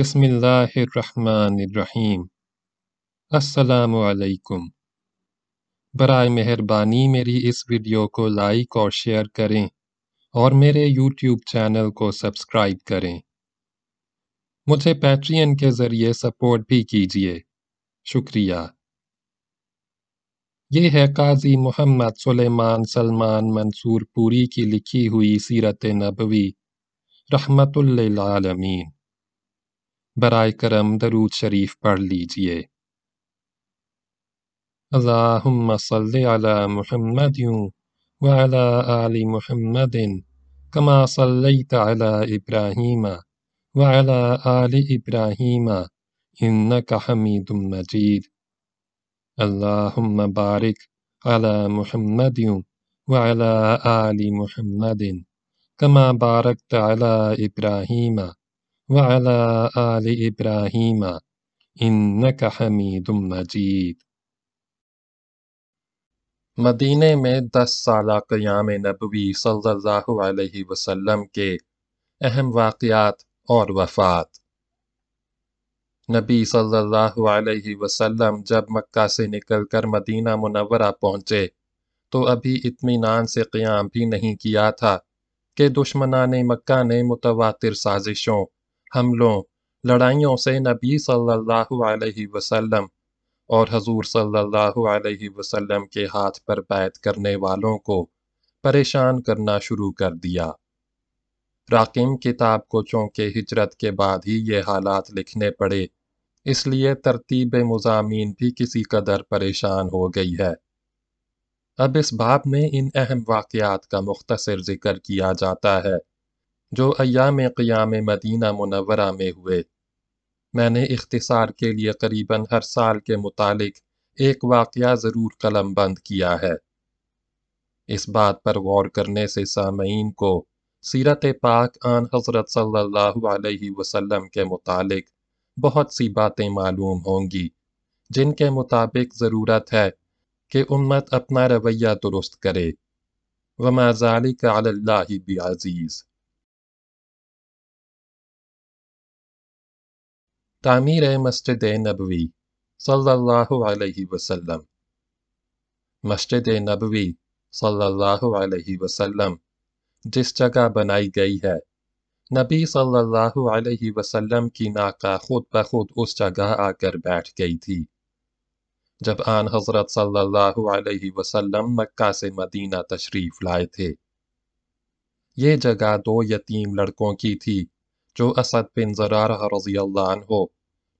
बिसमीम् असलकुम बर मेहरबानी मेरी इस वीडियो को लाइक और शेयर करें और मेरे यूट्यूब चैनल को सब्सक्राइब करें मुझे पैट्रियन के ज़रिए सपोर्ट भी कीजिए शुक्रिया ये है काजी मोहम्मद सुलेमान सलमान मंसूर पूरी की लिखी हुई सीरत नबवी रहमतुल्लामीन बर करम दरूद शरीफ पढ़ लीजिए अल्ला महमद वाला आली महमदिन कमा सल्ला इब्राहिम वाला आली इब्राहिम इन का हमीद मजीद अल्लाम बारिक अला महमद वाला आली महमदिन कमा बारक तला इब्राहिमा وعلى मजीद मदीने में दस साल क़याम नबी सल्लल्लाहु वसम के अहम वाक़ात और वफ़ात नबी सल्लल्लाहु अलैहि वसल्लम जब मक्का से निकलकर मदीना मुनवरा पहुँचे तो अभी इत्मीनान से क्याम भी नहीं किया था कि दुश्मनान मक्का ने मुतवा साजिशों हमलों लड़ाइयों से नबी सल्लल्लाहु अलैहि वसल्लम और हजूर सल्लल्लाहु अलैहि वसल्लम के हाथ पर बैत करने वालों को परेशान करना शुरू कर दिया राकिम किताब को चौंके हिजरत के बाद ही ये हालात लिखने पड़े इसलिए तरतीब मज़ामीन भी किसी कदर परेशान हो गई है अब इस बाब में इन अहम वाक़ात का मुख्तर ज़िक्र किया जाता है जो अयाम क़याम मदीना मुनवरा में हुए मैंने इख्तसार के लिए करीबन हर साल के मुतालिक एक वाक़ ज़रूर कलम बंद किया है इस बात पर गौर करने से सामीन को सीरत पाक आन हज़रत सल्लल्लाहु अलैहि वसल्लम के मुतालिक बहुत सी बातें मालूम होंगी जिनके मुताबिक ज़रूरत है कि उम्मत अपना रवैया दुरुस्त करे वमाजालिक अल्लाह भी अजीज़ तामीर मस्जिद नबवी सल्लल्लाहु अलैहि वसल्लम मस्जिद नबवी सल्लल्लाहु अलैहि वसल्लम जिस जगह बनाई गई है नबी सल्लल्लाहु अलैहि वसल्लम की नाका खुद ब खुद उस जगह आकर बैठ गई थी जब आन हजरत सल्लल्लाहु अलैहि वसल्लम मक्का से मदीना तशरीफ लाए थे ये जगह दो यतीम लड़कों की थी जो असद बिन ज़रारा रज़ी हो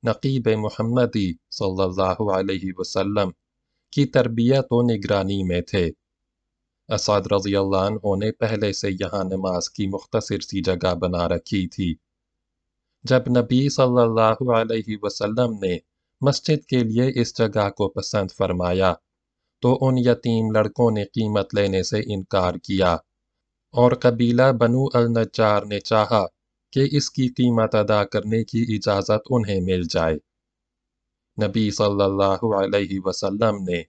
नकीब महमदी सल्लल्लाहु अलैहि की तरबियत व निगरानी में थे असद रजी ने पहले से यहाँ नमाज की मुख्तर सी जगह बना रखी थी जब नबी सल्लल्लाहु अलैहि वसल्लम ने मस्जिद के लिए इस जगह को पसंद फरमाया तो उन यतीम लड़कों ने कीमत लेने से इनकार किया और कबीला बनू अल नजार ने चाहा कि इसकी कीमत अदा करने की इजाज़त उन्हें मिल जाए नबी सल्लल्लाहु अलैहि वसल्लम ने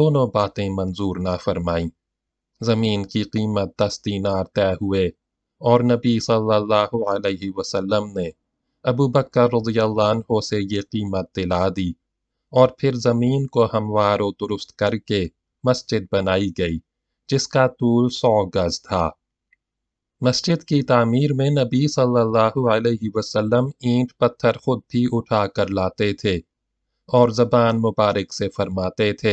दोनों बातें मंजूर ना फरमाईं ज़मीन की कीमत दस दीनार तय हुए और नबी सल्लल्लाहु अलैहि वसल्लम ने अबू बकर रजील्ला से ये कीमत दिला दी और फिर ज़मीन को हमवार दुरुस्त करके मस्जिद बनाई गई जिसका तूल सौ गज था मस्जिद की तमीर में नबी सल्लल्लाहु अलैहि वसल्लम ईंट पत्थर खुद भी उठा कर लाते थे और ज़बान मुबारक से फरमाते थे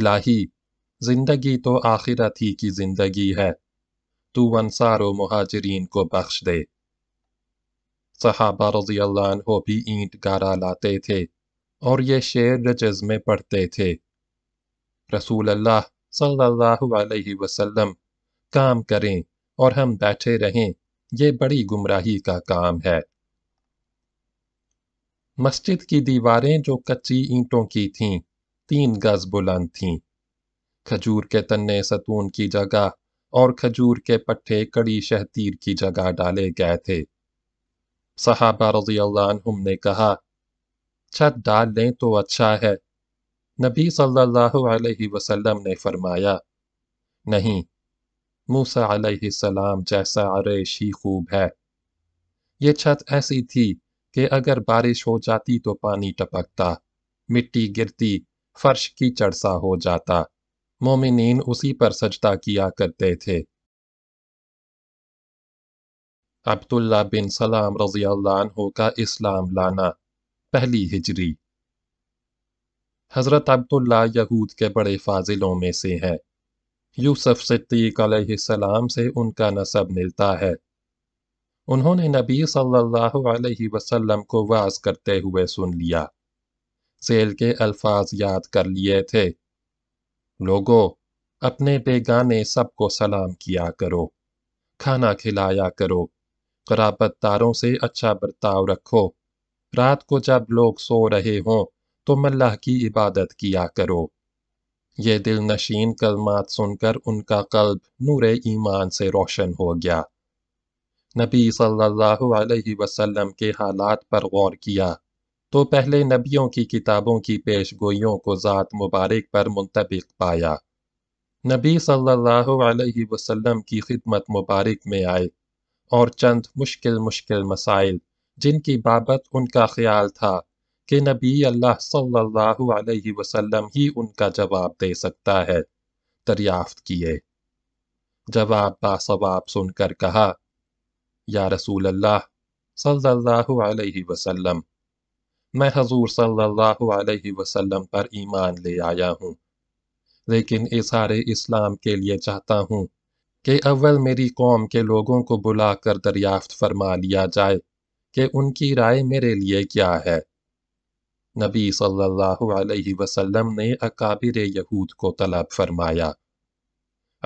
इलाही जिंदगी तो आखिरत ही की जिंदगी है तू अंसार महाजरीन को बख्श दे सहाबा रजी हो भी ईंट गारा लाते थे और ये शेर रजज में पढ़ते थे रसूल अल्लाह सल्लल्लाहु अलैहि वसल्लम काम करें और हम बैठे रहें ये बड़ी गुमराही का काम है मस्जिद की दीवारें जो कच्ची ईंटों की थीं तीन गज बुलंद थीं खजूर के तन्ने सतून की जगह और खजूर के पट्टे कड़ी शहतीर की जगह डाले गए थे सहाबा रजी अल्लाहम ने कहा छत डाल दें तो अच्छा है नबी सल्लल्लाहु अलैहि वसल्लम ने फरमाया नहीं मूसा सलाम जैसा अरे शी खूब है ये छत ऐसी थी कि अगर बारिश हो जाती तो पानी टपकता मिट्टी गिरती फर्श की चढ़सा हो जाता मोमिन उसी पर सजदा किया करते थे अब्दुल्ला बिन सलाम रजी का इस्लाम लाना पहली हिजरी हज़रत अब्दुल्ला यहूद के बड़े फाजिलों में से है यूसुफ सिद्दीक सलाम से उनका नसब मिलता है उन्होंने नबी सल्लल्लाहु अलैहि वसल्लम को वाज करते हुए सुन लिया सेल के अल्फाज याद कर लिए थे लोगों अपने बेगाने सब को सलाम किया करो खाना खिलाया करो तारों से अच्छा बर्ताव रखो रात को जब लोग सो रहे हों तो मल्लाह की इबादत किया करो ये दिल नशीन कलमात सुनकर उनका कल्ब नूर ईमान से रोशन हो गया नबी सल्लल्लाहु अलैहि वसल्लम के हालात पर गौर किया तो पहले नबियों की किताबों की पेश गोइयों को ज़ात मुबारक पर मुंतबिक पाया नबी सल्लल्लाहु अलैहि वसल्लम की खिदमत मुबारक में आए और चंद मुश्किल मुश्किल मसाइल जिनकी बाबत उनका ख्याल था कि नबी अल्लाह सल्लल्लाहु अलैहि वसल्लम ही उनका जवाब दे सकता है दरियाफ्त किए जवाब बासवाब सुनकर कहा या रसूल अल्लाह सल्लल्लाहु अलैहि वसल्लम मैं हजूर सल्लल्लाहु अलैहि वसल्लम पर ईमान ले आया हूँ लेकिन इसारे इस्लाम के लिए चाहता हूँ कि अव्वल मेरी कौम के लोगों को बुला कर दरियाफ्त फरमा लिया जाए कि उनकी राय मेरे लिए क्या है नबी सल्लल्लाहु अलैहि वसल्लम ने अकाबिर यहूद को तलब फरमाया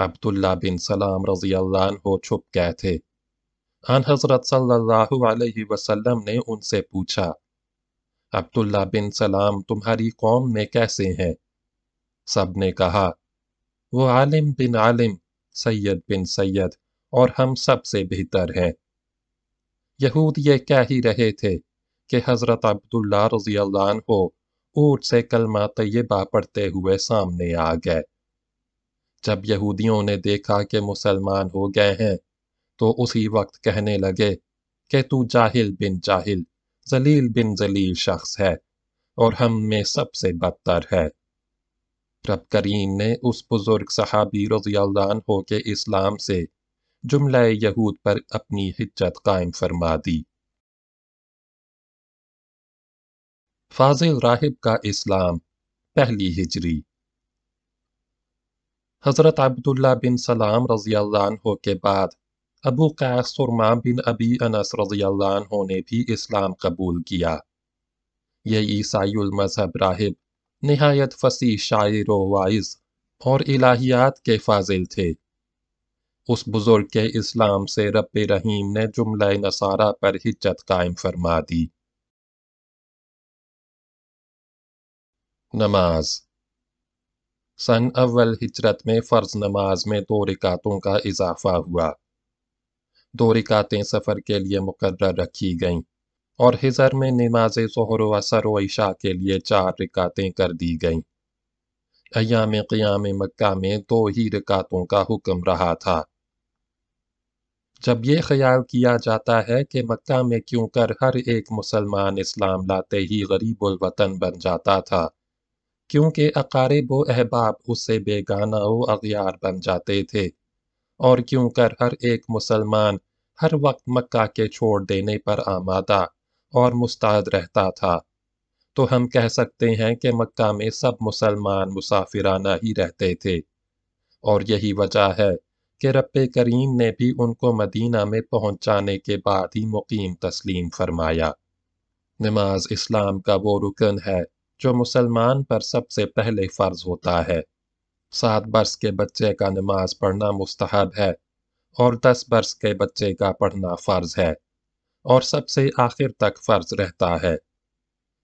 अब्दुल्ला बिन सलाम रजी हो छुप गए थे आन हजरत सल्लल्लाहु अलैहि वसल्लम ने उनसे पूछा अब्दुल्ला बिन सलाम तुम्हारी कौम में कैसे हैं सब ने कहा वो आलिम बिन आलिम सैयद बिन सैयद और हम सबसे बेहतर हैं यहूद ये कह ही रहे थे कि हज़रत अब्दुल्ला रजी हो ऊट से कलमा तयबा पढ़ते हुए सामने आ गए जब यहूदियों ने देखा कि मुसलमान हो गए हैं तो उसी वक्त कहने लगे कि तू जाहिल बिन जाहिल जलील बिन जलील शख्स है और हम में सबसे बदतर है रब करीम ने उस बुज़ुर्ग सहाबी रजी हो के इस्लाम से जुमला यहूद पर अपनी हिज्जत कायम फरमा दी फाजिल राहिब का इस्लाम पहली हिजरी हज़रत अब्दुल्ला बिन सलाम रज़ी के बाद अबू कैस सुरमा बिन अबी अनस रज़ी ने भी इस्लाम कबूल किया ये ईसाई मज़हब राहिब नहायत फसी शायर वाइज और इलाहियात के फाजिल थे उस बुज़ुर्ग के इस्लाम से रब रहीम ने जुमला नसारा पर हिज्जत कायम फरमा दी नमाज सन अव्वल हिजरत में फ़र्ज नमाज में दो रिकातों का इजाफा हुआ दो रिकातें सफ़र के लिए मुकर रखी गईं और हिजर में नमाज जहर वसर व इशा के लिए चार रिकातें कर दी गईं अयाम क़याम मक्का में दो ही रिकातों का हुक्म रहा था जब ये ख्याल किया जाता है कि मक्का में क्यों कर हर एक मुसलमान इस्लाम लाते ही गरीब गरीबुलवतन बन जाता था क्योंकि अकारिब व अहबाब उससे बेगाना व अगियार बन जाते थे और क्यों कर हर एक मुसलमान हर वक्त मक्का के छोड़ देने पर आमादा और मुस्ताद रहता था तो हम कह सकते हैं कि मक्का में सब मुसलमान मुसाफिराना ही रहते थे और यही वजह है कि रब करीम ने भी उनको मदीना में पहुंचाने के बाद ही मुकीम तस्लीम फरमाया नमाज इस्लाम का वो रुकन है जो मुसलमान पर सबसे पहले फ़र्ज होता है सात बरस के बच्चे का नमाज पढ़ना मुस्तहब है और दस बरस के बच्चे का पढ़ना फ़र्ज है और सबसे आखिर तक फ़र्ज रहता है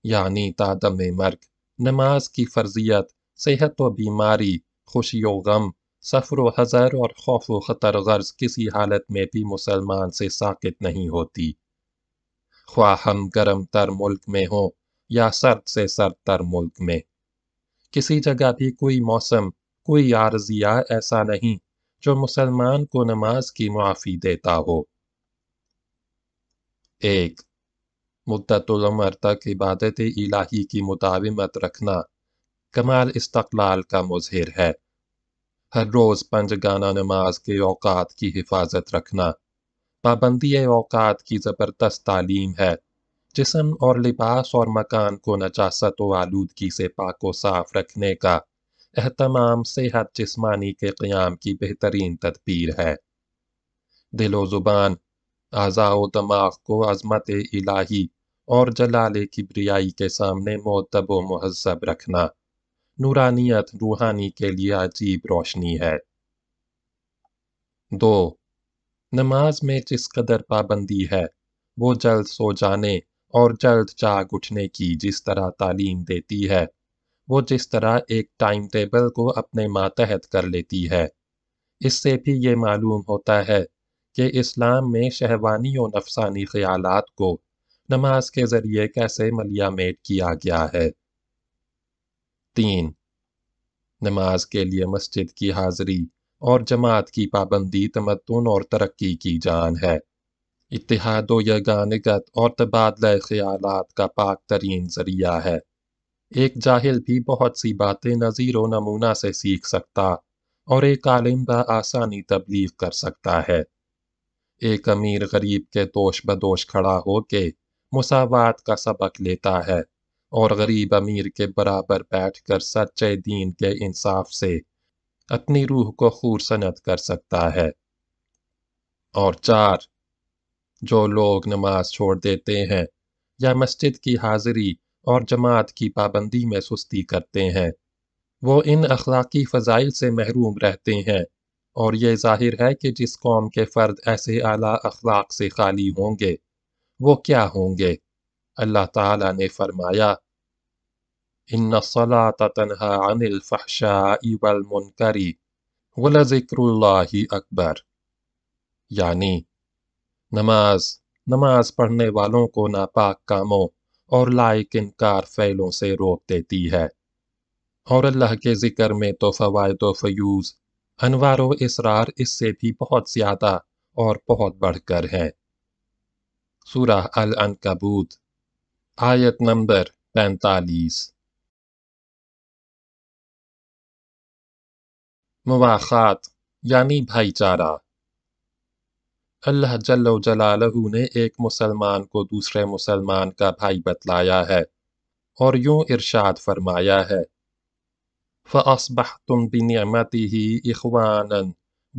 यानी तादम मर्ग नमाज की फर्जियत सेहत व बीमारी खुशी व गम सफ़र व हज़र और खौफ व ख़तर गर्ज किसी हालत में भी मुसलमान से साकित नहीं होती ख्वाह हम गर्म तर मुल्क में हों या सर्द से सर्द तर मुल्क में किसी जगह भी कोई मौसम कोई आरजिया ऐसा नहीं जो मुसलमान को नमाज की मुआफ़ी देता हो एक उमर तक इबादत इलाही की मुताबिमत रखना कमाल इस्तकलाल का मुजहिर है हर रोज़ पंजगाना नमाज के अवकात की हिफाजत रखना पाबंदी अवकात की ज़बरदस्त तालीम है जिसम और लिबास और मकान को नजास्त व आलूदगी से पाको साफ रखने का अहतमाम सेहत जिस्मानी के क़्याम की बेहतरीन तदबीर है दिलो ज़ुबान आज़ाओ दमाग को अजमत इलाही और जलाल किब्रियाई के सामने मोतब व महजब रखना नूरानियत रूहानी के लिए अजीब रोशनी है दो नमाज में जिस कदर पाबंदी है वो जल्द सो जाने और जल्द जाग उठने की जिस तरह तालीम देती है वो जिस तरह एक टाइम टेबल को अपने मातहत कर लेती है इससे भी ये मालूम होता है कि इस्लाम में शहवानी और नफसानी ख्याल को नमाज के ज़रिए कैसे मलियामेट किया गया है तीन नमाज के लिए मस्जिद की हाजिरी और जमात की पाबंदी तमद्दन और तरक्की की जान है इतिहाद यगानगत और तबादला ख्यालात का पाक तरीन जरिया है एक जाहिल भी बहुत सी बातें नज़ीर व नमूना से सीख सकता और एक आलिम ब आसानी तबलीग कर सकता है एक अमीर गरीब के दोष बदोश खड़ा होके मुसावात का सबक लेता है और गरीब अमीर के बराबर बैठ कर सच्चे दीन के इंसाफ से अपनी रूह को खूर सनत कर सकता है और चार जो लोग नमाज छोड़ देते हैं या मस्जिद की हाजिरी और जमात की पाबंदी में सुस्ती करते हैं वो इन अखलाकी फ़जाइल से महरूम रहते हैं और ये जाहिर है कि जिस कौम के फ़र्द ऐसे आला अखलाक से खाली होंगे वो क्या होंगे अल्लाह ताला ने फरमाया इन सला तनहा अनिल फ़हशा इवल मुनकरी वलज़िक्र अकबर यानी नमाज नमाज पढ़ने वालों को नापाक कामों और लायक इनकार फैलों से रोक देती है और अल्लाह के ज़िक्र में तो फ़वाद फयूज अनवार इसरार इससे भी बहुत ज़्यादा और बहुत बढ़कर हैं सूरह अल अनकबूत आयत नंबर पैंतालीस मवाखात यानी भाईचारा अल्लाह जल्ल जलालहू ने एक मुसलमान को दूसरे मुसलमान का भाई बतलाया है और यूं इरशाद फरमाया है फ़ासबह तुम बिनमती ही इखवान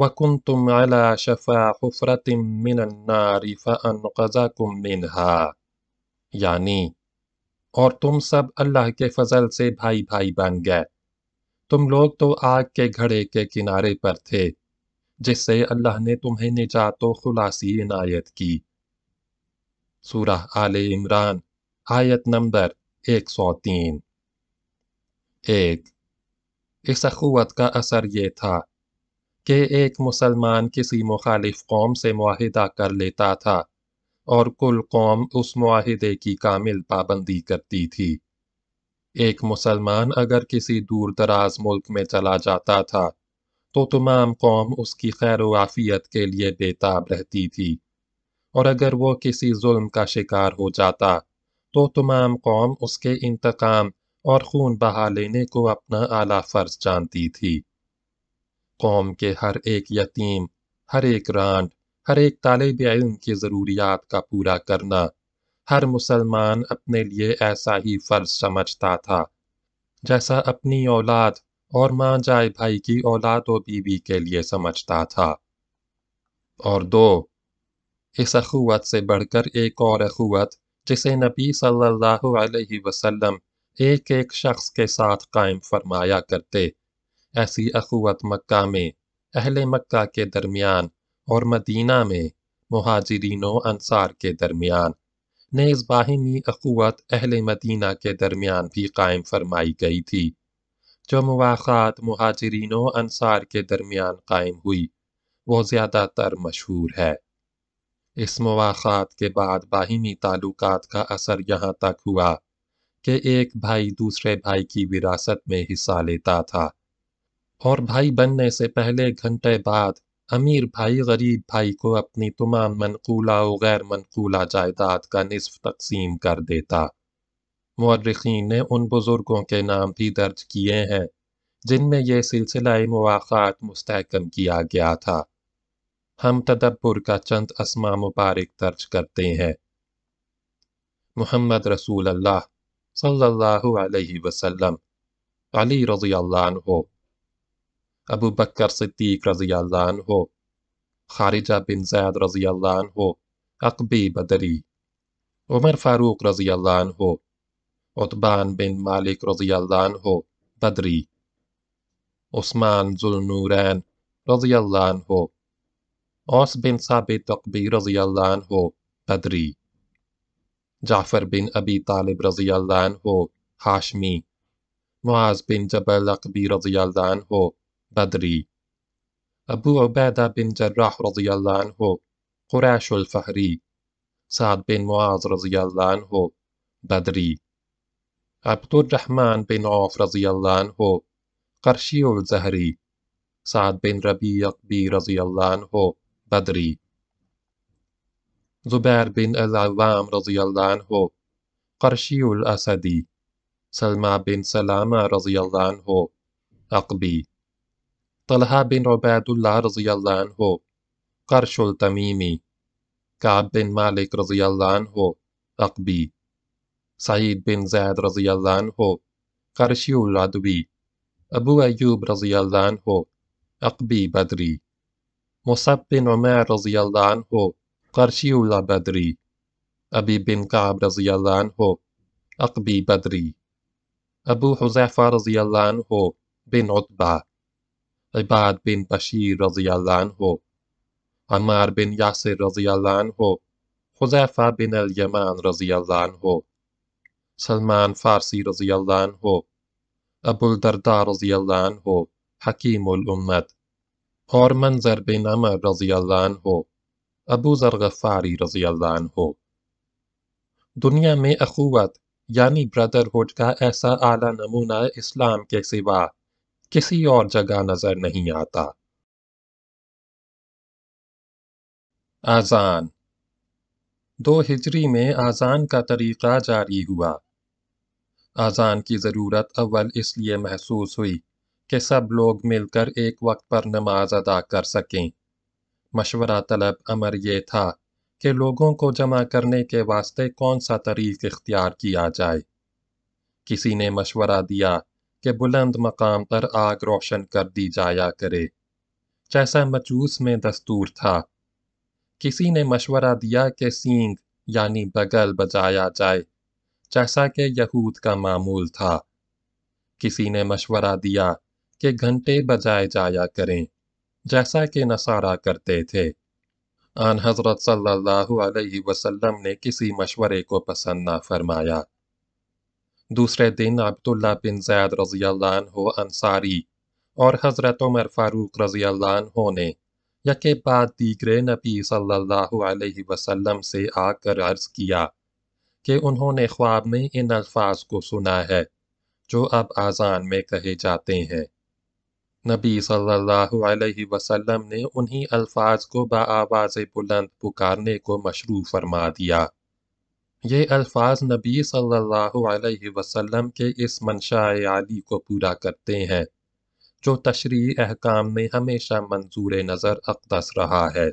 वकुन तुम अला शफ़ा हफ़रतिम मिनारी फ़न गज़ाकुम मिनहा यानी और तुम सब अल्लाह के फजल से भाई भाई बन गए तुम लोग तो आग के घड़े के किनारे पर थे जिससे अल्लाह ने तुम्हें निजात व खुलासी इनायत की सूरह आल इमरान आयत नंबर 103 एक इस अखुवत का असर ये था कि एक मुसलमान किसी मुखालिफ कौम से माहिदा कर लेता था और कुल कौम उस माहदे की कामिल पाबंदी करती थी एक मुसलमान अगर किसी दूर दराज मुल्क में चला जाता था तो तमाम कौम उसकी खैर वाफियत के लिए बेताब रहती थी और अगर वह किसी जुल्म का शिकार हो जाता तो तमाम कौम उसके इंतकाम और खून बहा लेने को अपना आला फर्ज जानती थी कौम के हर एक यतीम हर एक रांड हर एक तालब इलम की ज़रूरियात का पूरा करना हर मुसलमान अपने लिए ऐसा ही फ़र्ज समझता था जैसा अपनी औलाद और माँ जाय भाई की औलाद और बीवी के लिए समझता था और दो इस अखुवत से बढ़कर एक और अखुवत जिसे नबी सल्लल्लाहु अलैहि वसल्लम एक एक शख्स के साथ कायम फरमाया करते ऐसी अखुवत मक्का में अहले मक्का के दरमियान और मदीना में और अनसार के दरमियान नेज़ बाहिमी अखुवत अहल मदीना के दरमियान भी कायम फरमाई गई थी जो मुखात महाजरीन अनसार के दरमियान कायम हुई वो ज़्यादातर मशहूर है इस मुखात के बाद बाहिनी ताल्लुक का असर यहाँ तक हुआ कि एक भाई दूसरे भाई की विरासत में हिस्सा लेता था और भाई बनने से पहले घंटे बाद अमीर भाई गरीब भाई को अपनी तमाम मनकूला व गैर मनकूला जायदाद का निसफ तकसीम कर देता मर्रखी ने उन बुज़ुर्गों के नाम भी दर्ज किए हैं जिनमें यह सिलसिला मवाक़ात मुस्तकम किया गया था हम तदब्बर का चंद असमा मुबारक दर्ज करते हैं मोहम्मद रसूल अल्लाह सल्लल्लाहु अलैहि वसल्लम अली रजी हो अबू बकर सिद्दीक रजी हो खारिजा बिन जैद रजी हो अकबी बदरी उमर फारूक रजी हो उत्बान बिन मालिक रजील्लान हो बदरी उस्मान जुलनूरैन रजील्लान हो औस बिन साबित तकबी रजील्लान हो बदरी जाफ़र बिन अबी तालिब रजील्लान हो हाशमी मुआज बिन जबल अकबी रजील्लान हो बदरी अबू उबैदा बिन जर्राह रजील्लान हो कुरैशुलफ़हरी साद बिन मुआज रजील्लान हो बदरी عبدالرحمن بن عوف رضی الله عنه قرشی الزهری سعد بن ربیع بی رضی الله عنه بدری زبیر بن العوام رضی الله عنه قرشی الاسدی سلمہ بن سلامة رضی الله عنه عقبی طلحہ بن عباد الله رضی اللہ قرش التمیمی کعب بن مالک رضی اللہ عنہ सईद बिन जैद रजी हो करशी अबू अयूब रजी हो अकबी बदरी मुसब बिन उमैर रजी हो करशी बदरी अबी बिन काब रजी हो अकबी बदरी अबू हुजैफा रजी हो बिन उतबा इबाद बिन बशीर रजी हो अमार बिन यासिर रजी हो हुजैफा बिन अल यमान रजी हो सलमान फ़ारसी रज़ी हो अबुलदरदा रज़ी हो हकीमुलम्मत और मंजर बिन अमर रज़ी हो अबू ज़र गफ़ारी रज़ी हो दुनिया में अखुवत यानी ब्रदरहुड का ऐसा आला नमूना इस्लाम के सिवा किसी और जगह नज़र नहीं आता आज़ान दो हिजरी में आज़ान का तरीक़ा जारी हुआ आज़ान की ज़रूरत अव्वल इसलिए महसूस हुई कि सब लोग मिलकर एक वक्त पर नमाज अदा कर सकें मशवरा तलब अमर ये था कि लोगों को जमा करने के वास्ते कौन सा तरीक इख्तियार किया जाए किसी ने मशवरा दिया कि बुलंद मकाम पर आग रोशन कर दी जाया करे जैसा मचूस में दस्तूर था किसी ने मशवरा दिया कि सींग यानी बगल बजाया जाए जैसा कि यहूद का मामूल था किसी ने मशवरा दिया कि घंटे बजाए जाया करें जैसा कि नसारा करते थे आन हजरत सल्लल्लाहु अलैहि वसल्लम ने किसी मशवरे को पसंद ना फरमाया दूसरे दिन अब्दुल्ला बिन जैद रजी हो अंसारी और हजरत उमर फारूक रजी हो ने यके बाद दीगरे नबी सल्लल्लाहु अलैहि वसल्लम से आकर अर्ज किया कि उन्होंने ख्वाब में इन अल्फाज को सुना है जो अब आज़ान में कहे जाते हैं नबी सल्लल्लाहु अलैहि वसल्लम ने उन्हीं अल्फाज को बाआवाज़ बुलंद पुकारने को मशरू फरमा दिया ये अल्फाज नबी सल्लल्लाहु अलैहि वसल्लम के इस मंशा आली को पूरा करते हैं जो तशरी अहकाम में हमेशा मंजूर नज़र अक्दस रहा है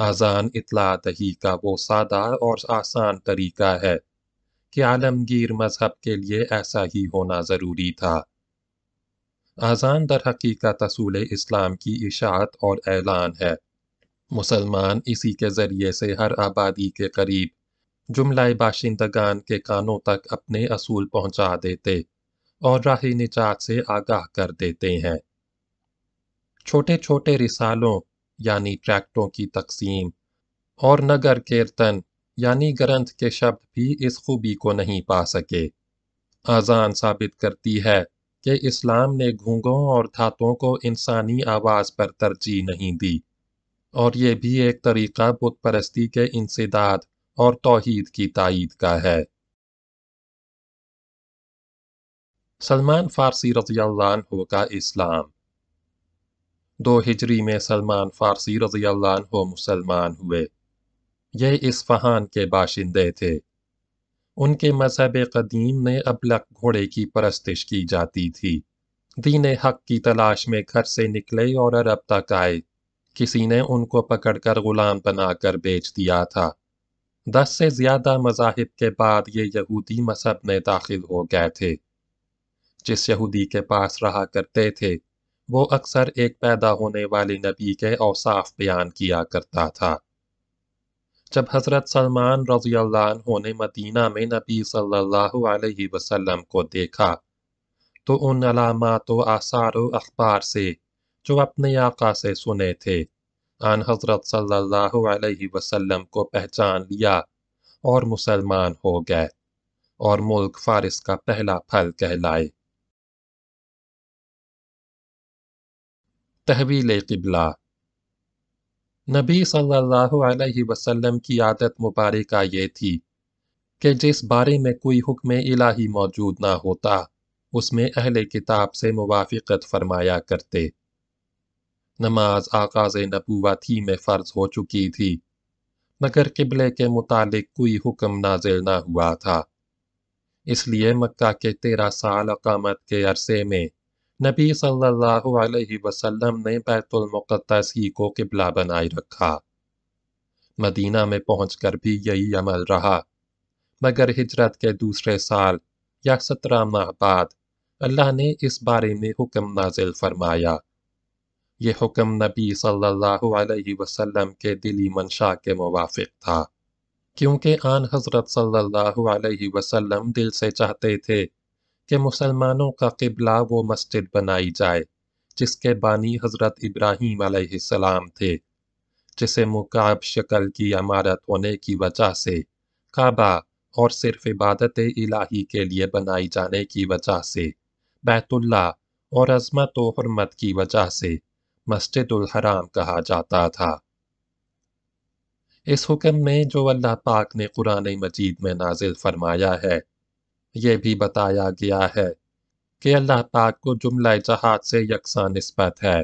आज़ान इतला दही का वो सादा और आसान तरीका है कि आलमगीर मजहब के लिए ऐसा ही होना ज़रूरी था आज़ान दर हकीकत असूल इस्लाम की इशात और ऐलान है मुसलमान इसी के ज़रिए से हर आबादी के करीब जुमलाए बाशिंदगान के कानों तक अपने असूल पहुंचा देते और राह निजात से आगाह कर देते हैं छोटे छोटे रिसालों यानी ट्रैक्टों की तकसीम और नगर कीर्तन यानी ग्रंथ के शब्द भी इस खूबी को नहीं पा सके आज़ान साबित करती है कि इस्लाम ने घूंघों और धातों को इंसानी आवाज़ पर तरजीह नहीं दी और ये भी एक तरीक़ा बुत परस्ती के इंसदाद और तोहद की तइद का है सलमान फारसी रजील्ला का इस्लाम दो हिजरी में सलमान फ़ारसी रजी हो मुसलमान हुए ये फहान के बाशिंदे थे उनके मजहब कदीम में अब अबलक घोड़े की परस्तिश की जाती थी दीन हक की तलाश में घर से निकले और अरब तक आए किसी ने उनको पकड़कर गुलाम बनाकर बेच दिया था दस से ज़्यादा मजाहब के बाद ये यहूदी मजहब में दाखिल हो गए थे जिस यहूदी के पास रहा करते थे वो अक्सर एक पैदा होने वाले नबी के औसाफ बयान किया करता था जब हज़रत सलमान रजी अल्लाह ने मदीना में नबी सल्लल्लाहु अलैहि वसल्लम को देखा तो उन अलामत व आसार अखबार से जो अपने आका से सुने थे आन हज़रत सल्लल्लाहु अलैहि वसल्लम को पहचान लिया और मुसलमान हो गए और मुल्क फारस का पहला फल कहलाए तहवील किबला नबी सल्लल्लाहु अलैहि वसल्लम की आदत मुबारका ये थी कि जिस बारे में कोई हुक्म इलाही मौजूद ना होता उसमें अहल किताब से मुवाफ़त फरमाया करते नमाज आकाज आगाज थी में फ़र्ज हो चुकी थी मगर किबले के मुतालिक कोई हुक्म नाजिल ना हुआ था इसलिए मक्का के तेरह साल अकामत के अरसे में नबी सल्लल्लाहु अलैहि वसल्लम ने बैतुलमक़दस ही को किबला बनाए रखा मदीना में पहुँच कर भी यही अमल रहा मगर हिजरत के दूसरे साल या सत्रह माह बाद अल्लाह ने इस बारे में हुक्म नाजिल फरमाया ये हुक्म नबी सल्लल्लाहु अलैहि वसल्लम के दिली मंशा के मुवाफिक था क्योंकि आन हजरत सल्लल्लाहु अलैहि वसल्लम दिल से चाहते थे कि मुसलमानों का किबला वो मस्जिद बनाई जाए जिसके बानी हज़रत इब्राहिम सलाम थे जिसे मुकाब शक्ल की इमारत होने की वजह से काबा और सिर्फ इबादत इलाही के लिए बनाई जाने की वजह से बैतुल्ला और अजमत व हरमत की वजह से मस्जिद हराम कहा जाता था इस हुक्म में जो अल्लाह पाक ने कुरान मजीद में नाजिल फरमाया है ये भी बताया गया है कि अल्लाह पाक को जुमला जहाद से यकसा नस्बत है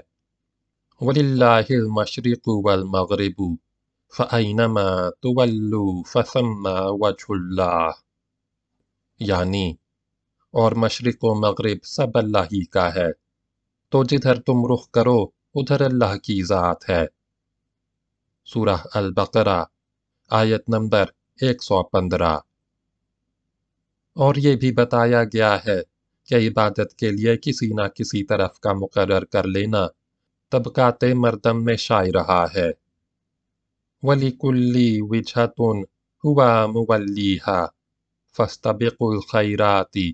वलिल्लामशरक़ वलमगरबू फ़ैनमा तवल्लू फ़सम्मा वजुल्ला यानी और मशरक़ व मगरब सब अल्लाह ही का है तो जिधर तुम रुख करो उधर अल्लाह की ज़ात है सूरह अल बकरा आयत नंबर एक सौ पंद्रह और ये भी बताया गया है कि इबादत के लिए किसी न किसी तरफ का मुकर कर लेना तबकात मरदम में शाय रहा है वलिकुल्ली विछतुन हुआ फस्त फस्तबिकुलखैराती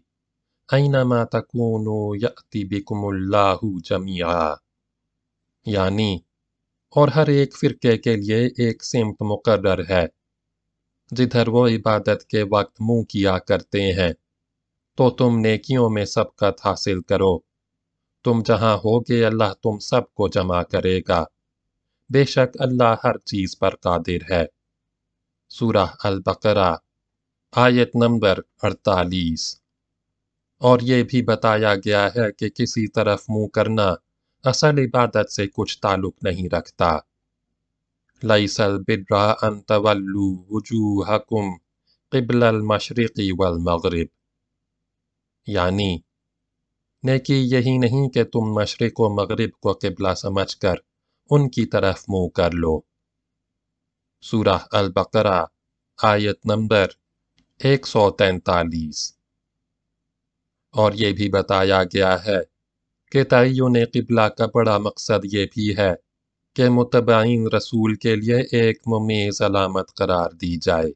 ऐनमा तकूनु यति बिकुमुल्लाहु जमिया यानी और हर एक फ़िरके के लिए एक सिमत मुकर है जिधर वो इबादत के वक्त मुंह किया करते हैं तो तुम नेकियों में सबकत हासिल करो तुम जहाँ होगे अल्लाह तुम सबको जमा करेगा बेशक अल्लाह हर चीज़ पर कादिर है सूरा अल-बकरा आयत नंबर अड़तालीस और ये भी बताया गया है कि किसी तरफ मुंह करना असल इबादत से कुछ ताल्लुक नहीं रखता लईसल बिर्रा अन तवल्लू वजूहकुम क़िबल मशरक़ी वल मगरब यानी नेकी यही नहीं कि तुम मशरक़ व मगरब को किबला समझ कर उनकी तरफ मुँह कर लो सूरा अल आयत नंबर एक सौ तैतालीस और ये भी बताया गया है कि तयन किबला का बड़ा मकसद ये भी है के मुतबाइन रसूल के लिए एक मुमेज़ अलामत करार दी जाए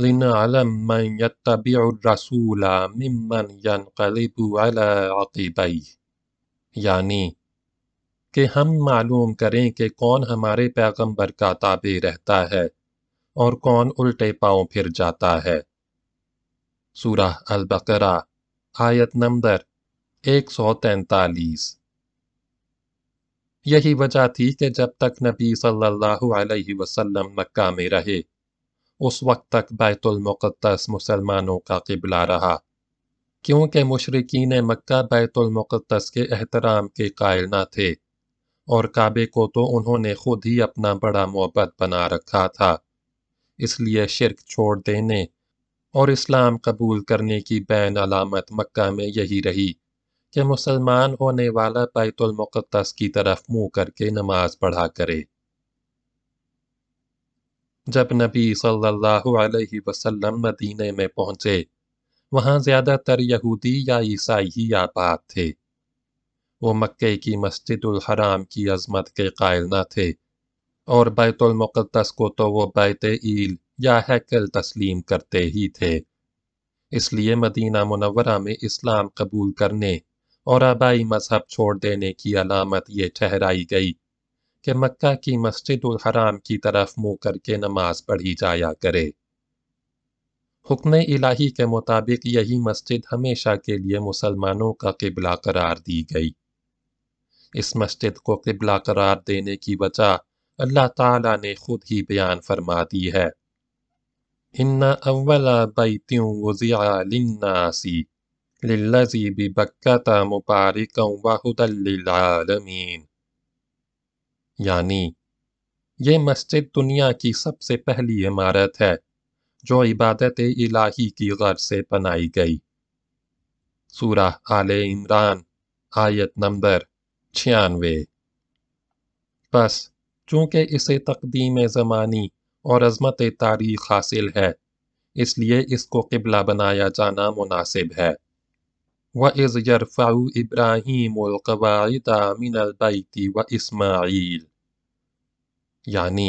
लिनालम मन यानी कि हम मालूम करें कि कौन हमारे पैगम्बर का ताबे रहता है और कौन उल्टे पाँव फिर जाता है सूरह अल आयत नंबर एक सौ तैंतालीस यही वजह थी कि जब तक नबी सल्लल्लाहु अलैहि वसल्लम मक्का में रहे उस वक्त तक बैतुलमक़दस मुसलमानों का किबला रहा क्योंकि मशरकिन मक्का बैतुलमक़दस के एहतराम के कायल न थे और काबे को तो उन्होंने खुद ही अपना बड़ा मोहब्बत बना रखा था इसलिए शिरक छोड़ देने और इस्लाम कबूल करने की बैन अलामत मक्का में यही रही कि मुसलमान होने वाला बैतुलमक़दस की तरफ मुंह करके नमाज पढ़ा करे जब नबी सल्लल्लाहु अलैहि वसल्लम मदीने में पहुंचे वहां ज़्यादातर यहूदी या ईसाई ही आबाद थे वो मक्के की मस्जिद हराम की अजमत के कायल न थे और बैतुलमक़दस को तो वो बैत ईल या हैकल तस्लीम करते ही थे इसलिए मदीना मुनवरा में इस्लाम कबूल करने और आबाई मज़हब छोड़ देने की अलामत ये ठहराई गई कि मक्का की मस्जिद हराम की तरफ मुंह करके नमाज पढ़ी जाया करे हुक्म इलाही के मुताबिक यही मस्जिद हमेशा के लिए मुसलमानों का किबला करार दी गई इस मस्जिद को किबला करार देने की वजह अल्लाह ताला ने खुद ही बयान फरमा दी है इन्ना अव्वला बैत्यूं वजिया लिन्नासी للذي ببكة مباركا वहुदल للعالमीन यानी ये मस्जिद दुनिया की सबसे पहली इमारत है जो इबादत इलाही की गर्ज से बनाई गई सूरा आल इमरान आयत नंबर छियानवे बस चूंकि इसे तकदीम ज़मानी और अजमत तारीख हासिल है इसलिए इसको किबला बनाया जाना मुनासिब है وإذ يرفع إبراهيم القواعد من البيت व इस्माइल यानी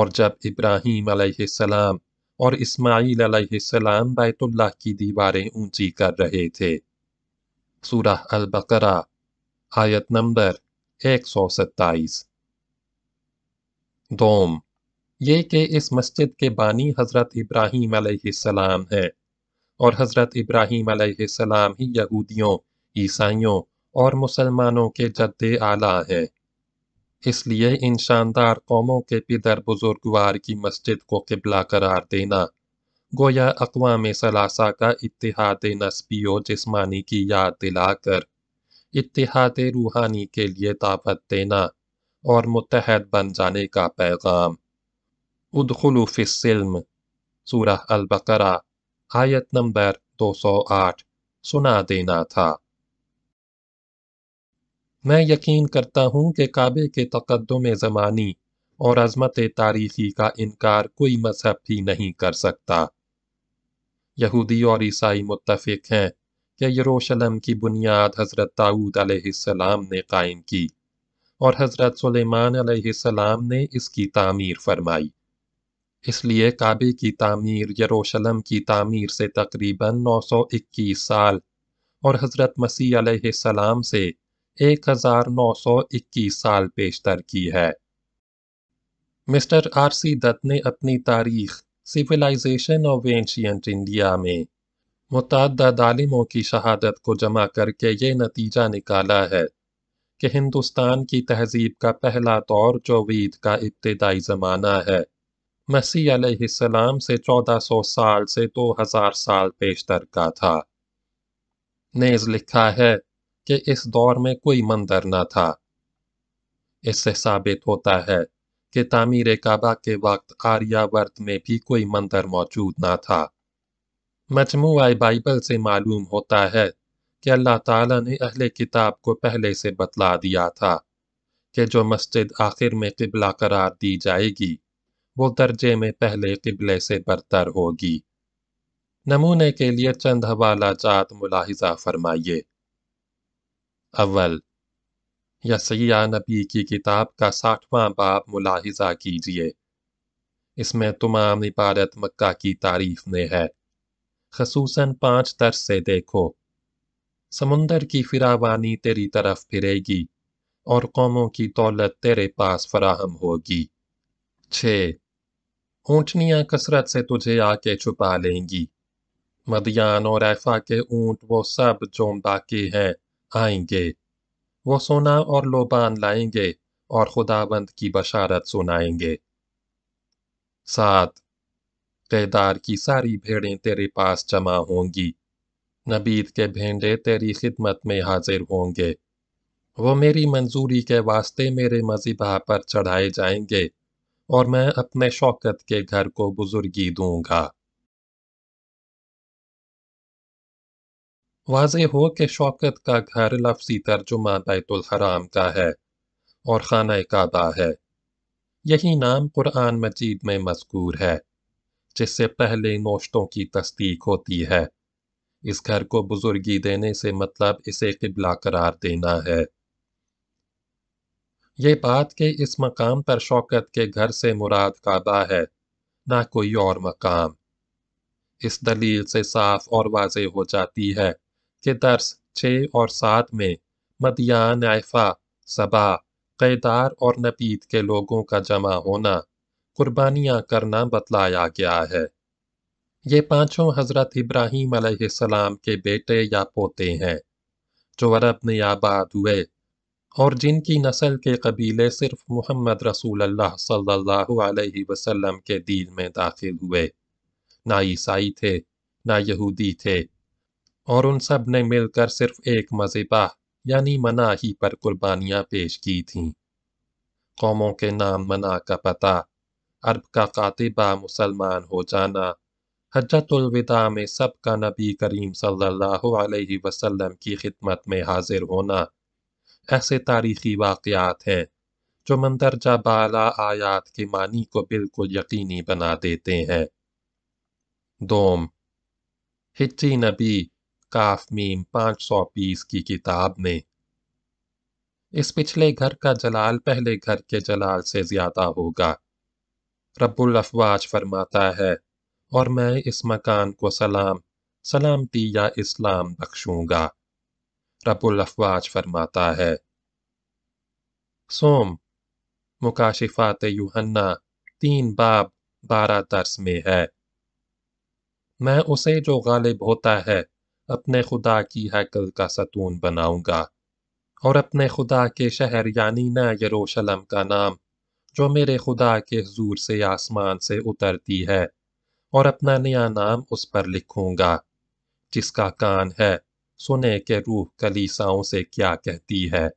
और जब इब्राहीम अलैहिस्सलाम और इस्माइल अलैहिस्सलाम बैतुल्लाह की दीवारें ऊंची कर रहे थे सूरह अल बकरा आयत नंबर एक सौ सत्ताईस दोम ये कि इस मस्जिद के बानी हज़रत इब्राहीम अलैहिस्सलाम हैं और हज़रत इब्राहिम सलाम ही यहूदियों ईसाइयों और मुसलमानों के जद्द आला हैं इसलिए इन शानदार कौमों के पिदर बुजुर्गवार की मस्जिद को किबला करार देना गोया अकवाम सलासा का नस्बी नस्बियो जिस्मानी की याद दिलाकर इतिहाद रूहानी के लिए ताकत देना और मुतहद बन जाने का पैगाम उदखलूफ़िसम सूरह अलबकरा आयत नंबर 208 सुना देना था मैं यकीन करता हूँ कि काबे के तकदम ज़मानी और अजमत तारीखी का इनकार कोई मजहब भी नहीं कर सकता यहूदी और ईसाई मुतफिक हैं कि यरूशलेम की बुनियाद हज़रत दाऊद अलैहिस्सलाम ने कायम की और हज़रत सुलेमान अलैहिस्सलाम ने इसकी तामीर फरमाई इसलिए काबे की तामीर यरूशलेम की तमीर से तकरीबन इक्कीस साल और हज़रत मसीह नौ सौ इक्कीस साल पेशतर की है मिस्टर आर सी दत्त ने अपनी तारीख सिविलाइजेशन ऑफ एंशियंट इंडिया में मुतद आलिमों की शहादत को जमा करके ये नतीजा निकाला है कि हिंदुस्तान की तहजीब का पहला दौर जो वीद का इब्तदाई ज़माना है मसीह अलैहिस्सलाम से 1400 साल से दो हज़ार साल पेशतर का था नेज लिखा है कि इस दौर में कोई मंदिर न था इससे साबित होता है कि तामीर काबा के वक्त आर्यावर्त में भी कोई मंदिर मौजूद न था मजमू बाइबल से मालूम होता है कि अल्लाह ताला ने अहले किताब को पहले से बतला दिया था कि जो मस्जिद आखिर में किबला करार दी जाएगी वो दर्जे में पहले किबले से बरतर होगी नमूने के लिए चंद हवाला जात मुलाहिजा फरमाइए अव्वल यसिया नबी की किताब का साठवां बाप मुलाहिजा कीजिए इसमें तमाम इबारत मक्का की तारीफ में है खसूस पांच तर्ज से देखो समुंदर की फिरावानी तेरी तरफ फिरेगी और कौमों की दौलत तेरे पास फराहम होगी छः ऊँटनियाँ कसरत से तुझे आके छुपा लेंगी मदियान और ऐफा के ऊँट वो सब जो बाकी हैं आएंगे वो सोना और लोबान लाएंगे और खुदाबंद की बशारत सुनाएंगे साथ केदार की सारी भेड़ें तेरे पास जमा होंगी नबीद के भेंडे तेरी खिदमत में हाजिर होंगे वो मेरी मंजूरी के वास्ते मेरे मजीबा पर चढ़ाए जाएंगे और मैं अपने शौकत के घर को बुजुर्गी दूंगा वाज हो कि शौकत का घर लफ्जी तर्जुमा हराम का है और खाना काबा है यही नाम कुरान मजीद में मजकूर है जिससे पहले नोश्तों की तस्दीक होती है इस घर को बुजुर्गी देने से मतलब इसे किबला करार देना है ये बात कि इस मकाम पर शौकत के घर से मुराद काबा है ना कोई और मकाम इस दलील से साफ और वाज हो जाती है कि दर्स छः और सात में मदियान आयफा सबा कैदार और नपीत के लोगों का जमा होना कुर्बानियाँ करना बतलाया गया है ये पाँचों हज़रत इब्राहिम के बेटे या पोते हैं जो अरब में आबाद हुए और जिनकी नस्ल के कबीले सिर्फ मोहम्मद रसूल अल्लाह सल्लल्लाहु अलैहि वसल्लम के दीन में दाखिल हुए ना ईसाई थे ना यहूदी थे और उन सब ने मिलकर सिर्फ एक मज़िबा यानी मना ही पर कुर्बानियाँ पेश की थीं कौमों के नाम मना का पता अरब का कातिबा मुसलमान हो जाना हजतुलविदा में सब का नबी करीम सल्लल्लाहु अलैहि वसल्लम की खिदमत में हाजिर होना ऐसे तारीखी वाकयात हैं जो मंदरजा बाला आयात के मानी को बिल्कुल यकीनी बना देते हैं दोम हिची नबी काफ मीम पाँच सौ बीस की किताब में इस पिछले घर का जलाल पहले घर के जलाल से ज्यादा होगा रब्बुल अफवाज फरमाता है और मैं इस मकान को सलाम सलामती या इस्लाम बख्शूंगा रबुल अफवाज फरमाता है सोम मुकाशिफात यूहन्ना तीन बाब बारह तर्स में है मैं उसे जो गालिब होता है अपने खुदा की हैकल का सतून बनाऊंगा और अपने खुदा के शहर यानी न यरूशलम का नाम जो मेरे खुदा के हजूर से आसमान से उतरती है और अपना नया नाम उस पर लिखूंगा जिसका कान है सुने के रूह कलीसाओं से क्या कहती है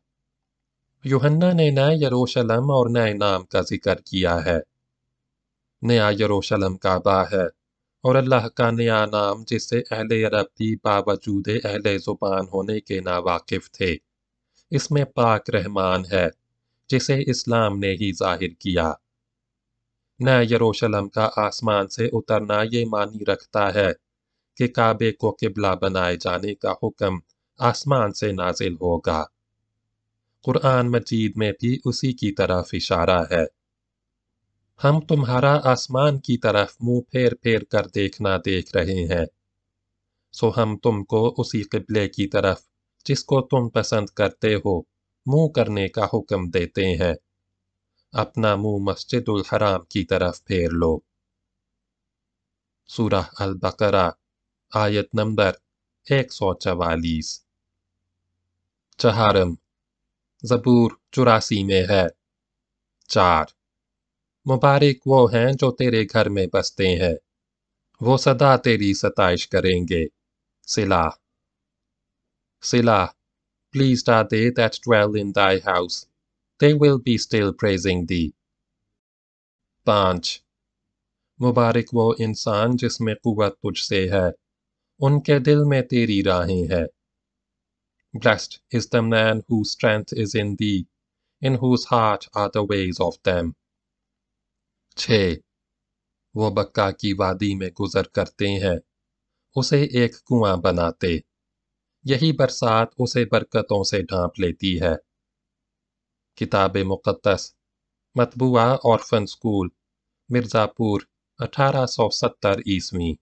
यूहन्ना ने नए यरूशलम और नए नाम का जिक्र किया है नया यरूशलम काबा है और अल्लाह का नया नाम जिससे अहले अरब भी बावजूद अहले ज़ुबान होने के नावाकिफ थे इसमें पाक रहमान है जिसे इस्लाम ने ही जाहिर किया नया यरूशलम का आसमान से उतरना ये मानी रखता है के काबे को किबला बनाए जाने का हुक्म आसमान से नाजिल होगा कुरान मजीद में भी उसी की तरफ इशारा है हम तुम्हारा आसमान की तरफ मुंह फेर फेर कर देखना देख रहे हैं सो हम तुमको उसी किबले की तरफ जिसको तुम पसंद करते हो मुंह करने का हुक्म देते हैं अपना मुंह मस्जिद हराम की तरफ फेर लो सूरह अल बकरा आयत नंबर एक सौ चवालीस चहारम जबूर चौरासी में है चार मुबारक वो हैं जो तेरे घर में बसते हैं वो सदा तेरी सताइश करेंगे सिला सिला pleased are they that dwell in thy house. They will be still praising thee. पांच मुबारक वो इंसान जिसमें कुवत तुझसे है उनके दिल में तेरी राहें है Blessed is the man whose strength is in thee, in whose heart are the ways of them. 6. वो बक्का की वादी में गुजर करते हैं उसे एक कुआं बनाते यही बरसात उसे बरकतों से ढांप लेती है किताब मुक़दस मतबुआ औरफन स्कूल मिर्ज़ापुर 1870 ईस्वी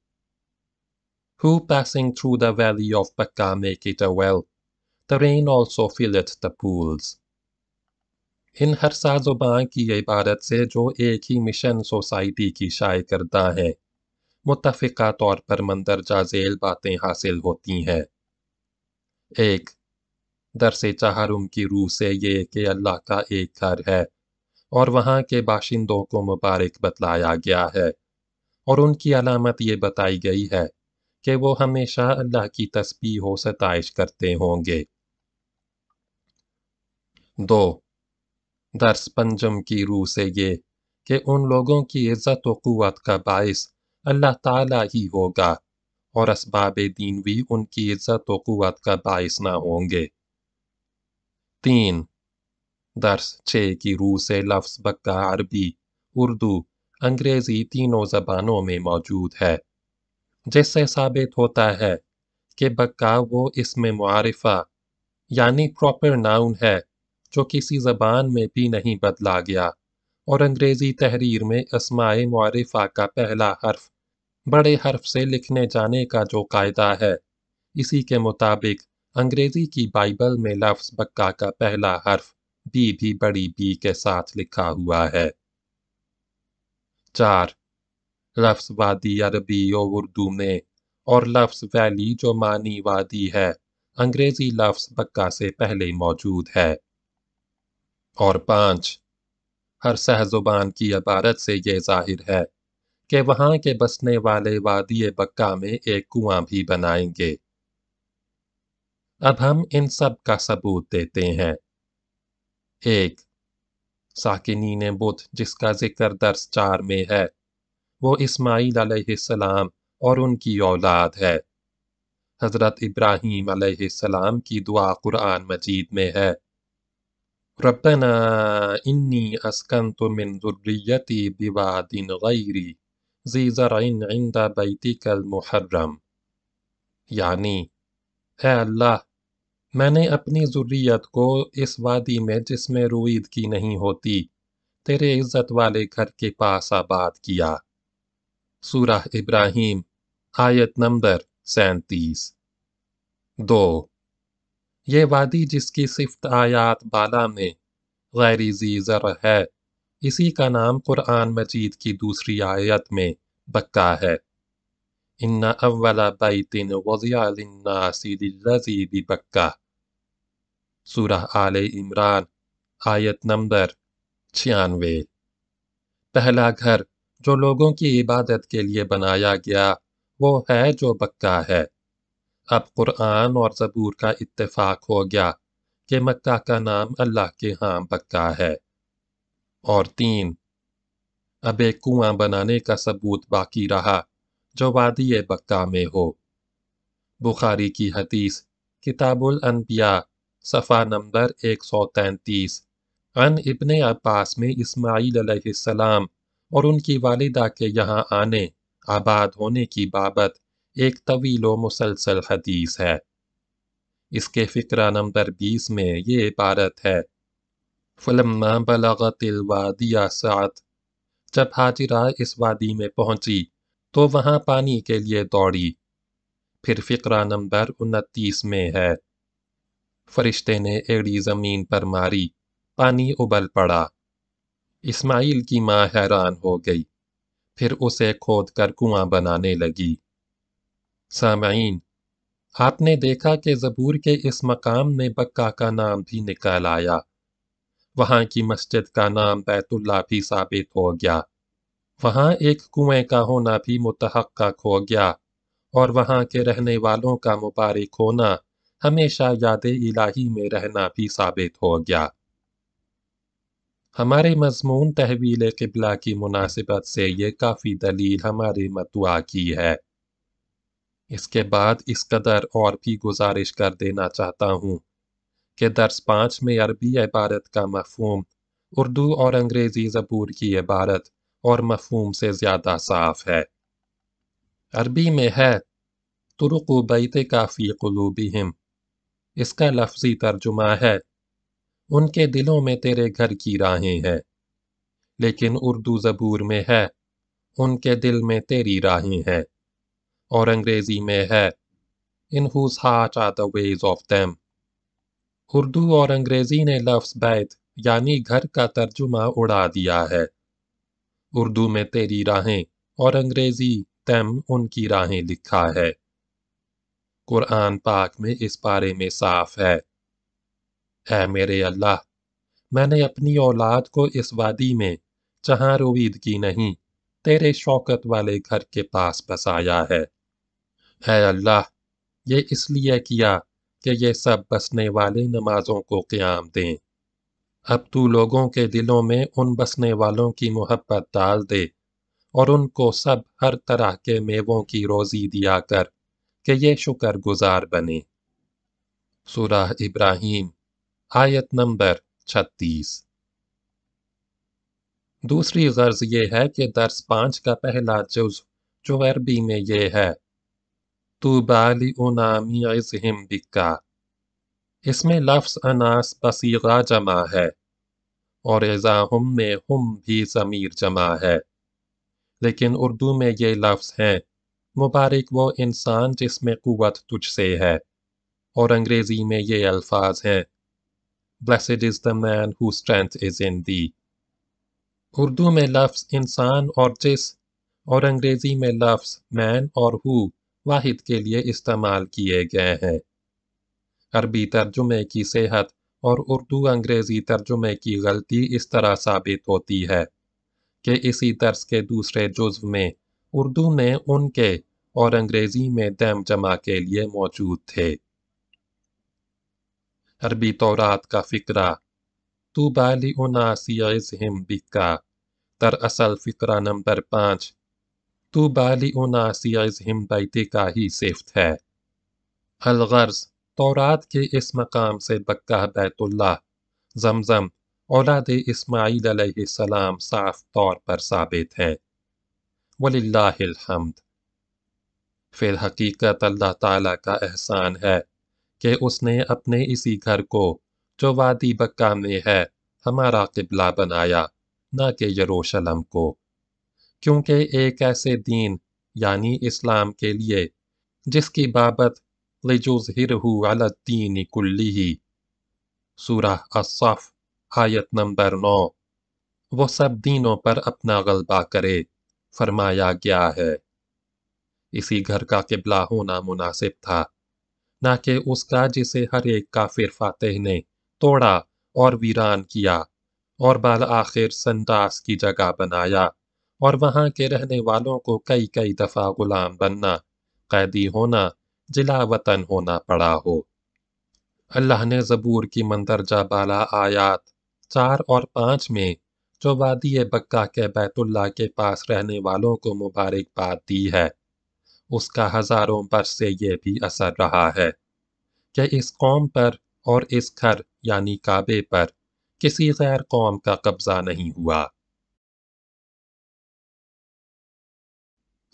who passing through the valley of Baca make it a well. The rain also filleth the pools. इन हर साजोबा की इबारत से जो एक ही मिशन सोसाइटी की शाय करदा है मुतफ़ा तौर पर मंदरजा झेल बातें हासिल होती हैं एक दर से चाहरुम की रूह से ये कि अल्लाह का एक घर है और वहाँ के बाशिंदों को मुबारक बतलाया गया है और उनकी अलामत ये बताई गई है कि वो हमेशा अल्लाह की तस्बी हो सताइश करते होंगे दो दर्स पंजम की रूह से ये कि उन लोगों की इज्जत व क़वत का बायस अल्लाह ताला ही होगा और इसबाब दीन भी उनकी इज्जत व क़वत का बायस ना होंगे तीन दर्स छः की रूह से लफ्ज़ बक्का अरबी उर्दू अंग्रेज़ी तीनों ज़बानों में मौजूद है जिससे साबित होता है कि बक्का वो इसमें मुआरफा यानी प्रॉपर नाउन है जो किसी जबान में भी नहीं बदला गया और अंग्रेज़ी तहरीर में असमाय मुआरफा का पहला हर्फ बड़े हर्फ से लिखने जाने का जो कायदा है इसी के मुताबिक अंग्रेज़ी की बाइबल में लफ्ज़ बक्का का पहला हर्फ बी भी बड़ी बी के साथ लिखा हुआ है चार लफ्स वादी अरबी और उर्दू में और लफ्स वैली जो मानी वादी है अंग्रेजी लफ्स बक्का से पहले मौजूद है और पांच हर सहजुबान की इबारत से ये जाहिर है कि वहां के बसने वाले वादी बक्का में एक कुआं भी बनाएंगे अब हम इन सब का सबूत देते हैं एक साकिनी ने बुध जिसका जिक्र दर्स चार में है वो इसमाइल सलाम और उनकी औलाद है हज़रत इब्राहिम सलाम की दुआ कुरान मजीद में है रबना इन्नी अस्कन तो मिन ज़ुर्रियती बिवादिन गैरी जी ज़रइन इंदा बैतिकल मुहर्रम यानी है अल्लाह मैंने अपनी ज़ुर्रियत को इस वादी में जिसमें की नहीं होती तेरे इज़्ज़त वाले घर के पास आबाद किया सूरह इब्राहिम आयत नंबर सैतीस दो ये वादी जिसकी सिफ्त आयात बाला में गैरी जीजर है इसी का नाम कुरान मजीद की दूसरी आयत में बक्का है इन्ना अव्वला बैतिन वजियाजी बक्का सूरह आल इमरान आयत नंबर छियानवे पहला घर जो लोगों की इबादत के लिए बनाया गया वो है जो पक्का है अब कुरान और ज़बूर का इत्तेफाक हो गया कि मक्का का नाम अल्लाह के यहाँ पक्का है और तीन अब एक कुआं बनाने का सबूत बाकी रहा जो वादी बक्का में हो बुखारी की हदीस किताबुल अनबिया सफ़ा नंबर एक सौ 133 अन इब्ने अब्बास में इस्माईल सलाम और उनकी वालिदा के यहाँ आने आबाद होने की बाबत एक तवील व मुसलसल हदीस है इसके फ़िक्रा नंबर बीस में ये इबारत है फलम्मा बलगतिल वादिया सात जब हाजिरा इस वादी में पहुंची तो वहां पानी के लिए दौड़ी फिर फ़िक्रा नंबर उनतीस में है फरिश्ते ने एड़ी ज़मीन पर मारी पानी उबल पड़ा इस्माइल की माँ हैरान हो गई फिर उसे खोद कर कुआं बनाने लगी सामीन आपने देखा कि जबूर के इस मकाम में बक्का का नाम भी निकल आया वहाँ की मस्जिद का नाम बैतुल्ला भी साबित हो गया वहाँ एक कुएं का होना भी मुतहक हो गया और वहाँ के रहने वालों का मुबारक होना हमेशा याद इलाही में रहना भी साबित हो गया हमारे मजमून तहवील किबला की मुनासिबत से ये काफ़ी दलील हमारे मतवा की है इसके बाद इस कदर और भी गुजारिश कर देना चाहता हूँ कि दर्स पाँच में अरबी इबारत का मफहम उर्दू और अंग्रेज़ी जबूर की इबारत और मफहम से ज़्यादा साफ है अरबी में है तुरुक बैत काफ़ी कलूबी हिम इसका लफ्जी तर्जुमा है उनके दिलों में तेरे घर की राहें हैं लेकिन उर्दू ज़बूर में है उनके दिल में तेरी राहें हैं और अंग्रेज़ी में है in whose heart are the ways of them Urdu और अंग्रेज़ी ने लफ्ज़ बैत यानी घर का तर्जुमा उड़ा दिया है उर्दू में तेरी राहें और अंग्रेज़ी तम उनकी राहें लिखा है कुरान पाक में इस बारे में साफ है ए मेरे अल्लाह मैंने अपनी औलाद को इस वादी में जहाँ रोवीद की नहीं तेरे शौकत वाले घर के पास बसाया है है अल्लाह ये इसलिए किया कि ये सब बसने वाले नमाजों को क़्याम दें अब तू लोगों के दिलों में उन बसने वालों की मोहब्बत डाल दे और उनको सब हर तरह के मेवों की रोज़ी दिया कर कि ये शुक्र गुज़ार बने सुराह इब्राहिम आयत नंबर छत्तीस दूसरी गर्ज यह है कि दर्स पाँच का पहला जुज जो अरबी में ये है तो बाली उनामीम इसमें लफ्स अनास बसीगा जमा है और एज़ा हम में हम भी ज़मीर जमा है लेकिन उर्दू में ये लफ्स हैं मुबारक वो इंसान जिसमें कुत तुझसे है और अंग्रेज़ी में ये अल्फाज हैं blessed is the man who strength is in the Urdu में लफ्स इंसान और जिस और अंग्रेज़ी में लफ्स मैन और हु वाहिद के लिए इस्तेमाल किए गए हैं अरबी तर्जुमे की सेहत और उर्दू अंग्रेज़ी तर्जुमे की गलती इस तरह साबित होती है कि इसी तर्ज के दूसरे जुज्व में उर्दू में उनके और अंग्रेज़ी में दैम जमा के लिए मौजूद थे تربي طوراتك فكرة طوبى لأناس يعزهم بك दरअसल फिक्रा नंबर पाँच तो बाली उनासियाजिम बैते का ही सिफ्त है अलगर्ज तौरात के इस मकाम से बक्का बैतुल्ला जमजम औलाद इसमाईल सलाम साफ तौर पर साबित है वलिल्लाहमद फिर हकीकत अल्लाह ताला का एहसान है कि उसने अपने इसी घर को जो वादी बक्का में है हमारा किबला बनाया ना कि यरूशलम को क्योंकि एक ऐसे दीन यानी इस्लाम के लिए जिसकी बाबत लिजुज हिरहू अलादीन कुल्ली ही सूरह असफ आयत नंबर नौ वो सब दीनों पर अपना गलबा करे फरमाया गया है इसी घर का किबला होना मुनासिब था ना कि उसका जिसे हर एक काफिर फातेह ने तोड़ा और वीरान किया और बाल आखिर संतास की जगह बनाया और वहाँ के रहने वालों को कई कई दफ़ा गुलाम बनना कैदी होना जिला वतन होना पड़ा हो अल्लाह ने जबूर की मंदरजा बाला आयात चार और पाँच में जो वादी बक्का के बैतुल्ला के पास रहने वालों को मुबारकबाद दी है उसका हजारों वर्ष से ये भी असर रहा है कि इस कौम पर और इस घर यानी काबे पर किसी गैर कौम का कब्जा नहीं हुआ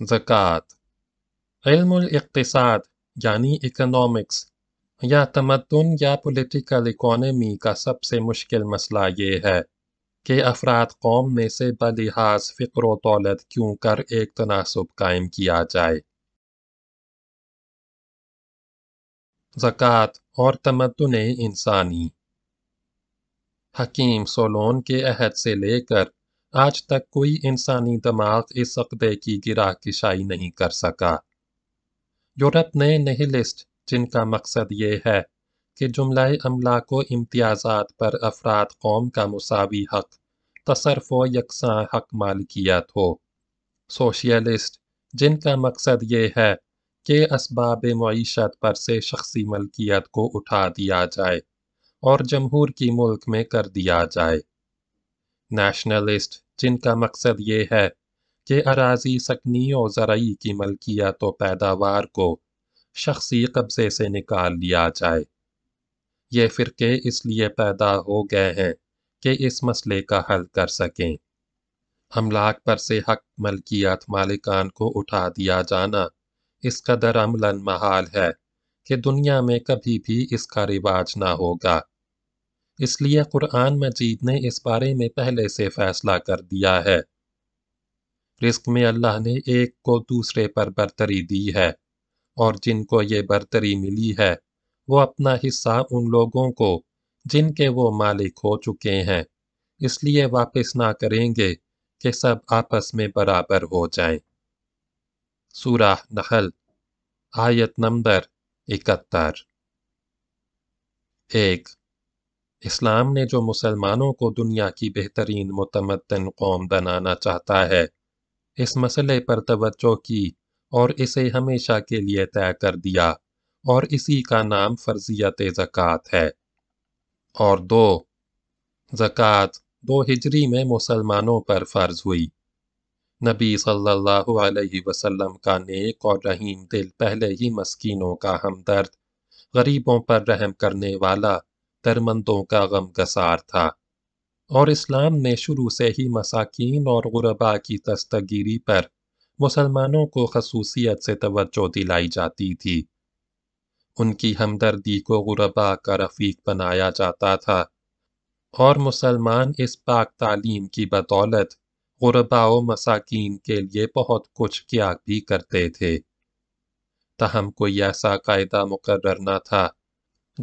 जक़ात इल्म-इकतसाद यानी इकोनॉमिक्स या तमदन या पॉलिटिकल इकोनॉमी का सबसे मुश्किल मसला ये है कि अफराद कौम में से बलिहाज फ़िक्र दौलत क्यों कर एक तनासब कायम किया जाए ज़क़़त और तमदन इंसानी हकीम सोलोन के अहद से लेकर आज तक कोई इंसानी दमाग इस अकदे की गिरा किशाई नहीं कर सका यूरोप ने नहलिस्ट जिनका मकसद ये है कि जुमलाए अमला को इम्तियाजात पर अफराद कौम का मसावी हक तसरफो यकसा हक मालकियत हो सोशलिस्ट जिनका मकसद ये है के इसबाब मीशत पर से शख्सी मलकियत को उठा दिया जाए और जमहूर की मुल्क में कर दिया जाए नैशनलिस्ट जिनका मकसद ये है कि अराजी सकनी और जरिए की मलकियत व पैदावार को शख्सी कब्ज़े से निकाल लिया जाए ये फ़िरके इसलिए पैदा हो गए हैं कि इस मसले का हल कर सकें हमलाक पर से हक मलकियत मालिकान को उठा दिया जाना इस कदर अमलन महाल है कि दुनिया में कभी भी इसका रिवाज ना होगा इसलिए कुरान मजीद ने इस बारे में पहले से फैसला कर दिया है रिस्क में अल्लाह ने एक को दूसरे पर बरतरी दी है और जिनको ये बरतरी मिली है वो अपना हिस्सा उन लोगों को जिनके वो मालिक हो चुके हैं इसलिए वापस ना करेंगे कि सब आपस में बराबर हो जाएं। सूरह नहल आयत नंबर इकहत्तर एक इस्लाम ने जो मुसलमानों को दुनिया की बेहतरीन मतमदन कौम बनाना चाहता है इस मसले पर तवज्जो की और इसे हमेशा के लिए तय कर दिया और इसी का नाम फर्जियत ज़क़़त है और दो ज़क़़त दो हिजरी में मुसलमानों पर फ़र्ज हुई नबी सल्लल्लाहु अलैहि वसल्लम का नेक और रहीम दिल पहले ही मस्किनों का हमदर्द गरीबों पर रहम करने वाला दरमंदों का गम गसार था और इस्लाम ने शुरू से ही मसाकिन और गुरबा की दस्तगिरी पर मुसलमानों को खसूसियत से तवज्जो दिलाई जाती थी उनकी हमदर्दी को गुरबा का रफीक बनाया जाता था और मुसलमान इस पाक तालीम की बदौलत गुरबाओ मसाकिन के लिए बहुत कुछ किया भी करते थे तहम कोई ऐसा कायदा मुकर ना था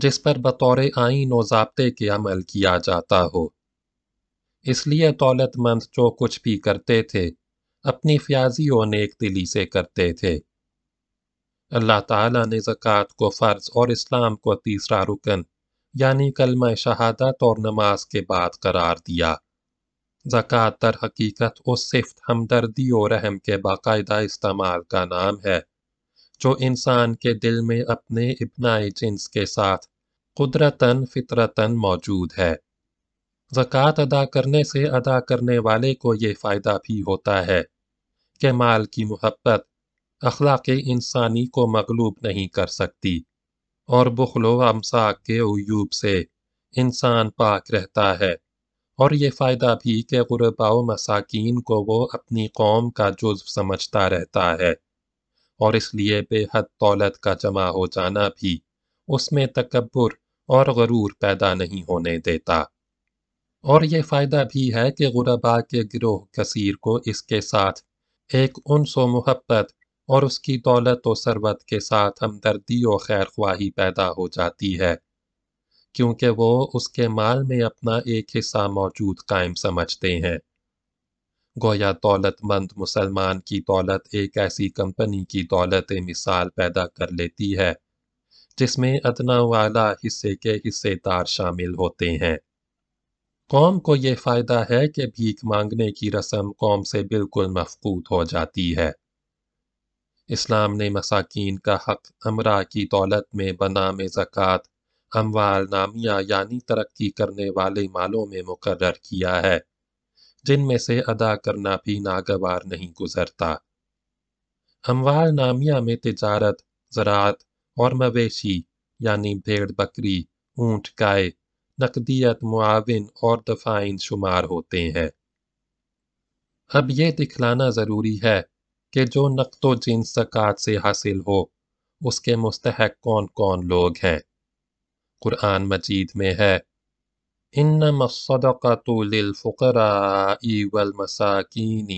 जिस पर बतौर आइन व जबते के अमल किया जाता हो इसलिए दौलतमंद जो कुछ भी करते थे अपनी फ्याजी और नेक दिली से करते थे अल्लाह ताला ने ज़क़़त को फ़र्ज़ और इस्लाम को तीसरा रुकन यानी कलमा शहादत और नमाज के बाद करार दिया ज़क़़ात दरहकीकत उस सिफ्त हमदर्दी और रहम के बाकायदा इस्तेमाल का नाम है जो इंसान के दिल में अपने इबनाई जिन्स के साथ कुदरतन फितरतन मौजूद है ज़क़़त अदा करने से अदा करने वाले को ये फ़ायदा भी होता है कि माल की मोहब्बत अखलाक इंसानी को मगलूब नहीं कर सकती और बुखलो अमसाक के अयूब से इंसान पाक रहता है और ये फ़ायदा भी कि गुरबा मसाकिन को वो अपनी कौम का जुज्व समझता रहता है और इसलिए बेहद दौलत का जमा हो जाना भी उसमें तकबर और गरूर पैदा नहीं होने देता और ये फ़ायदा भी है कि गुरबा के गिरोह कसीर को इसके साथ एक उनसो मोहब्बत और उसकी दौलत व सरबत के साथ हमदर्दी और खैर ख्वाही पैदा हो जाती है क्योंकि वो उसके माल में अपना एक हिस्सा मौजूद कायम समझते हैं गोया दौलतमंद मुसलमान की दौलत एक ऐसी कंपनी की दौलत मिसाल पैदा कर लेती है जिसमें अदना वाला हिस्से के हिस्सेदार शामिल होते हैं कौम को यह फ़ायदा है कि भीख मांगने की रस्म कौम से बिल्कुल मफकूत हो जाती है इस्लाम ने मसाकिन का हक अमरा की दौलत में बना में ज़क़़त अमवाल नामिया यानी तरक्की करने वाले मालों में मुकर्र किया है जिनमें से अदा करना भी नागवार नहीं गुजरता अमवाल नामिया में तिजारत ज़रात और मवेशी यानी भेड़ बकरी ऊंट गाय नकदीत मुआविन और दफाइन शुमार होते हैं अब यह दिखलाना ज़रूरी है कि जो नकदो जिन सकात से हासिल हो उसके मुस्तक कौन कौन लोग हैं قرآن مجید میں ہے إنما الصدقة للفقراء والمساكين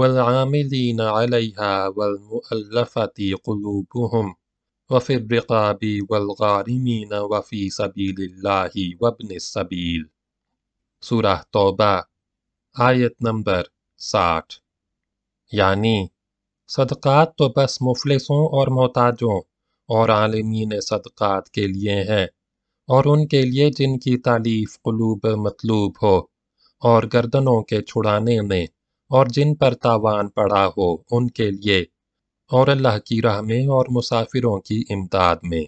والعاملين عليها والمؤلفة قلوبهم وفي الرقاب والغارمين وفي سبيل الله وابن السبيل سورة توبة آیت آية نمبر ساٹھ یعنی يعني، صدقات تو بس مفلسوں اور محتاجوں اور عالمین صدقات کے لیے ہیں और उनके लिए जिनकी तालीफ कलूब मतलूब हो और गर्दनों के छुड़ाने में और जिन पर तावान पड़ा हो उनके लिए और अल्लाह की राह में और मुसाफिरों की इमदाद में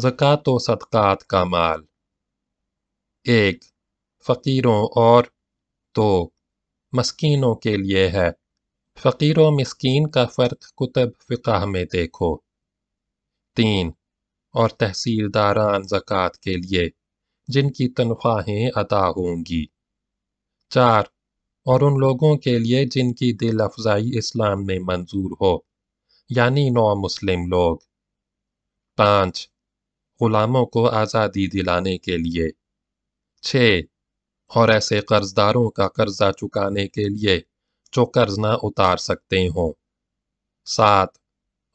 जक़ात व सदक़ात का माल एक फ़कीरों और दो मस्कीनों के लिए है फ़कीर व मस्कीन का फ़र्क कुतुब फ़िकाह में देखो तीन और तहसीलदारान ज़क़़त के लिए जिनकी तनख्वाहें अदा होंगी चार और उन लोगों के लिए जिनकी दिल अफजाई इस्लाम में मंजूर हो यानी नौ मुस्लिम लोग पाँच ग़ुलामों को आज़ादी दिलाने के लिए छः और ऐसे कर्जदारों का कर्जा चुकाने के लिए जो कर्ज ना उतार सकते हों सात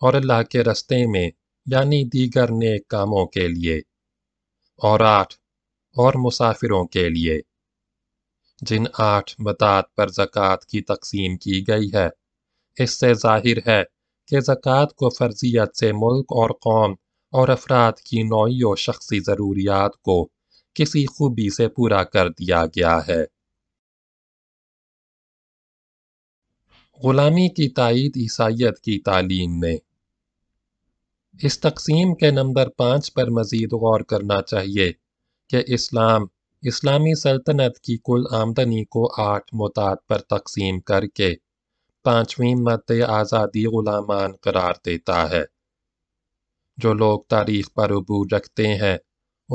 और अल्लाह के रस्ते में यानी दीगर नेक कामों के लिए और आठ और मुसाफिरों के लिए जिन आठ मतात पर ज़क़़त की तकसीम की गई है इससे जाहिर है कि ज़क़़त को फर्जियत से मुल्क और कौम और अफराद की नौई व शख्सी ज़रूरियात को किसी खूबी से पूरा कर दिया गया है ग़ुलामी की तइद ईसाइत की तालीम ने इस तकसीम के नंबर पाँच पर मज़ीद गौर करना चाहिए कि इस्लाम इस्लामी सल्तनत की कुल आमदनी को आठ मुताद पर तकसीम करके पाँचवीं मत आज़ादी गुलामान करार देता है जो लोग तारीख पर अबूज रखते हैं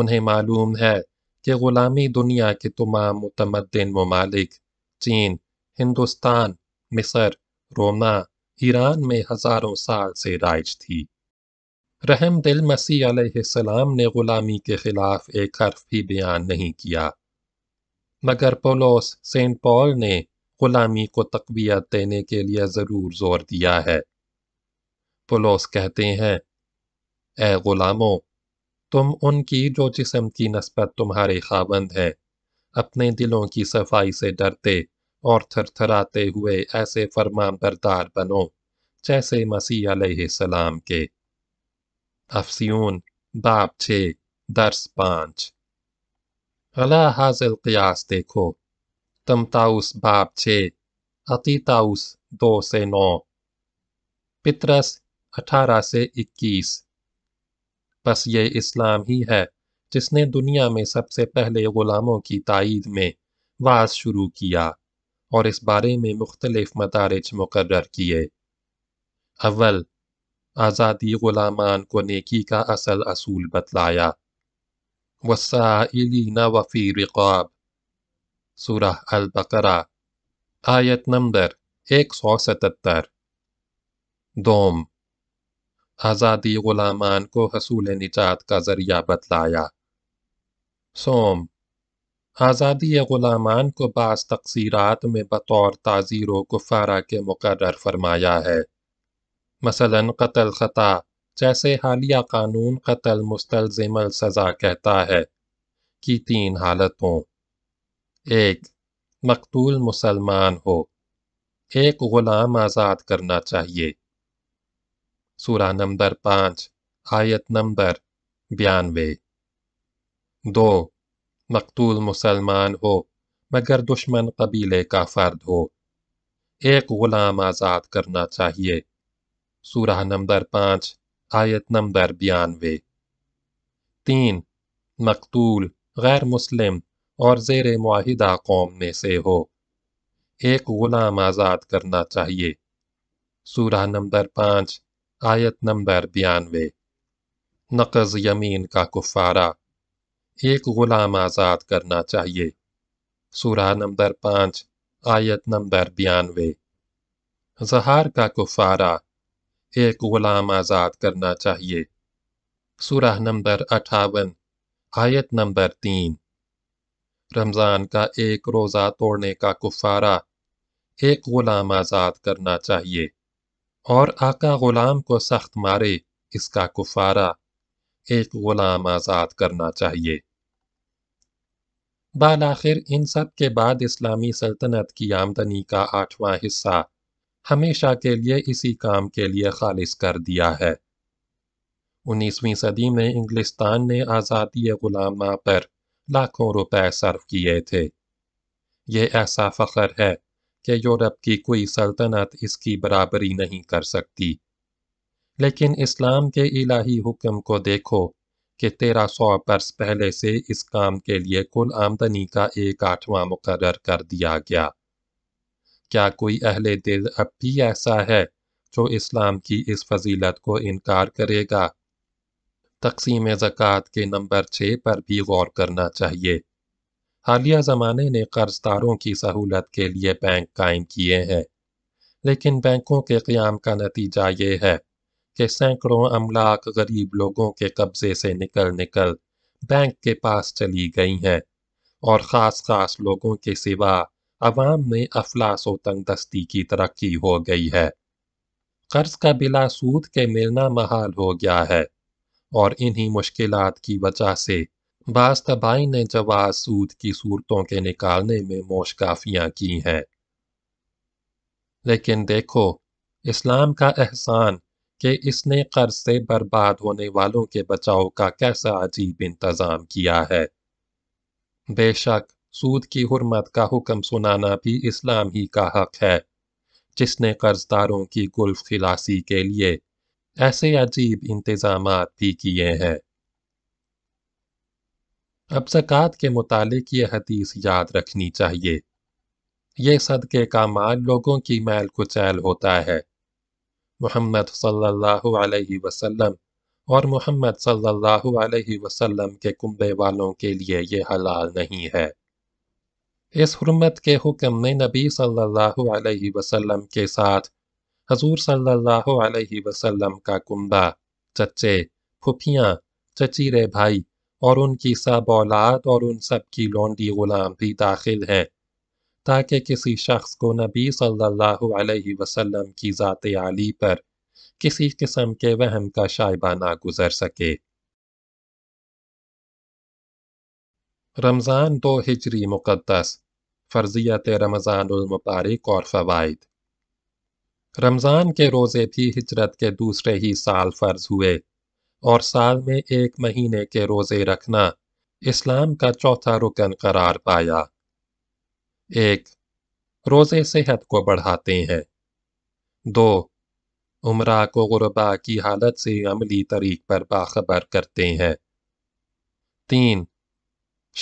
उन्हें मालूम है कि ग़ुलामी दुनिया के तमाम मुतमदन ममालिक चीन हिंदुस्तान मिसर रोमा ईरान में हज़ारों साल से राइज थी रहम दिल मसीह सलाम ने ग़ुलामी के ख़िलाफ़ एक हर्फ भी बयान नहीं किया मगर पोलोस सेंट पॉल ने ग़ुलामी को तकवीत देने के लिए ज़रूर जोर दिया है पोलोस कहते हैं ए ग़ुलामों तुम उनकी जो जिसम की नस्बत तुम्हारे खाबंद है अपने दिलों की सफाई से डरते और थरथराते हुए ऐसे फरमाबरदार बनो जैसे मसीह सलाम के أفسيون बाप छे दर्श पाँच अला हाजिल क़यास देखो तमताउस बाप छे अतीताउस दो से नौ पितरस अठारह से इक्कीस बस ये इस्लाम ही है जिसने दुनिया में सबसे पहले ग़ुलामों की तइद में वाज शुरू किया और इस बारे में मुख्तलिफ मदारज मुकर किए अव्वल आज़ादी ग़ुलामान को नेकी का असल असूल बतलाया वसाइलिन वफ़ी रिकाब सूरह अल बकरा आयत नंबर एक सौ सतहत्तर दोम आज़ादी ग़ुलामान को हसूल निजात का ज़रिया बतलाया सोम आज़ादी ग़ुलामान को बास तकसीरात में बतौर ताज़ीर व कुफारा के मुकर फरमाया है मसलन कतल ख़ता जैसे हालिया कानून कत्ल मुस्तलजमल सज़ा कहता है की तीन हालतों एक मकतूल मुसलमान हो एक ग़ुलाम आज़ाद करना चाहिए सूरा नंबर पाँच आयत नंबर बयानवे दो मकतूल मुसलमान हो मगर दुश्मन कबीले का फ़र्द हो एक ग़ुलाम आज़ाद करना चाहिए सूरह नंबर पाँच आयत नंबर बयानवे तीन मकतूल गैर मुस्लिम और जेर माहिदा कौम में से हो एक गुलाम आज़ाद करना चाहिए सूरह नंबर पाँच आयत नंबर बयानवे नकज यमीन का कुफारा एक गुलाम आज़ाद करना चाहिए सूरह नंबर पाँच आयत नंबर बयानवे जहार का कुफारा एक ग़ुलाम आज़ाद करना चाहिए सुरह नंबर अठावन आयत नंबर तीन रमज़ान का एक रोज़ा तोड़ने का कुफारा एक ग़ुलाम आज़ाद करना चाहिए और आका ग़ुलाम को सख्त मारे इसका कुफारा एक ग़ुलाम आज़ाद करना चाहिए बाल आखिर इन सब के बाद इस्लामी सल्तनत की आमदनी का आठवां हिस्सा हमेशा के लिए इसी काम के लिए खालिज कर दिया है उन्नीसवीं सदी में इंग्लिस्तान ने आज़ादी गुलामा पर लाखों रुपए सर्व किए थे ये ऐसा फ़ख्र है कि यूरोप की कोई सल्तनत इसकी बराबरी नहीं कर सकती लेकिन इस्लाम के इलाही हुक्म को देखो कि तेरह सौ बरस पहले से इस काम के लिए कुल आमदनी का एक आठवां मुकर कर दिया गया क्या कोई अहल दिल अब भी ऐसा है जो इस्लाम की इस फजीलत को इनकार करेगा तकसीम ज़क़़त के नंबर छः पर भी गौर करना चाहिए हालिया ज़माने ने कर्जदारों की सहूलत के लिए बैंक कायम किए हैं लेकिन बैंकों के क़्याम का नतीजा ये है कि सैकड़ों अमलाक गरीब लोगों के कब्ज़े से निकल निकल बैंक के पास चली गई हैं और ख़ास ख़ास लोगों के सिवा अवाम में तंग दस्ती की तरक्की हो गई है कर्ज का बिला सूद के मिलना महाल हो गया है और इन्हीं मुश्किल की वजह से बास तबाइन ने जवाब सूद की सूरतों के निकालने में मोशकाफियाँ की हैं लेकिन देखो इस्लाम का एहसान के इसने कर्ज से बर्बाद होने वालों के बचाव का कैसा अजीब इंतज़ाम किया है बेशक सूद की हरमत का हुक्म सुनाना भी इस्लाम ही का हक है जिसने कर्जदारों की गुल्फ खिलासी के लिए ऐसे अजीब इंतजाम भी किए हैं अब जक़ात के मुतालिक ये हदीस याद रखनी चाहिए यह सदक़े का माल लोगों की मैल कुचैल होता है मोहम्मद सल्लल्लाहु अलैहि वसल्लम और मोहम्मद सल्लल्लाहु अलैहि वसल्लम के कुंबे वालों के लिए ये हलाल नहीं है इस हरमत के हुक्म ने नबी सल्लल्लाहु अलैहि वसल्लम के साथ हजूर सल्लल्लाहु अलैहि वसल्लम का कुंबा चच्चे फुफियाँ चचीरे भाई और उनकी सब औलाद और उन सब की लोंडी गुलाम भी दाखिल हैं ताकि किसी शख्स को नबी सल्लल्लाहु अलैहि वसल्लम की ज़ात आली पर किसी किस्म के वहम का शाइबा ना गुजर सके रमज़ान दो हिजरी मुक़दस फर्जियत रमज़ानमबारक और फ़वाद रमज़ान के रोज़े भी हिजरत के दूसरे ही साल फ़र्ज हुए और साल में एक महीने के रोज़े रखना इस्लाम का चौथा रुकन करार पाया एक रोज़े सेहत को बढ़ाते हैं दो उम्र को गुरबा की हालत से अमली तरीक पर बाखबर करते हैं तीन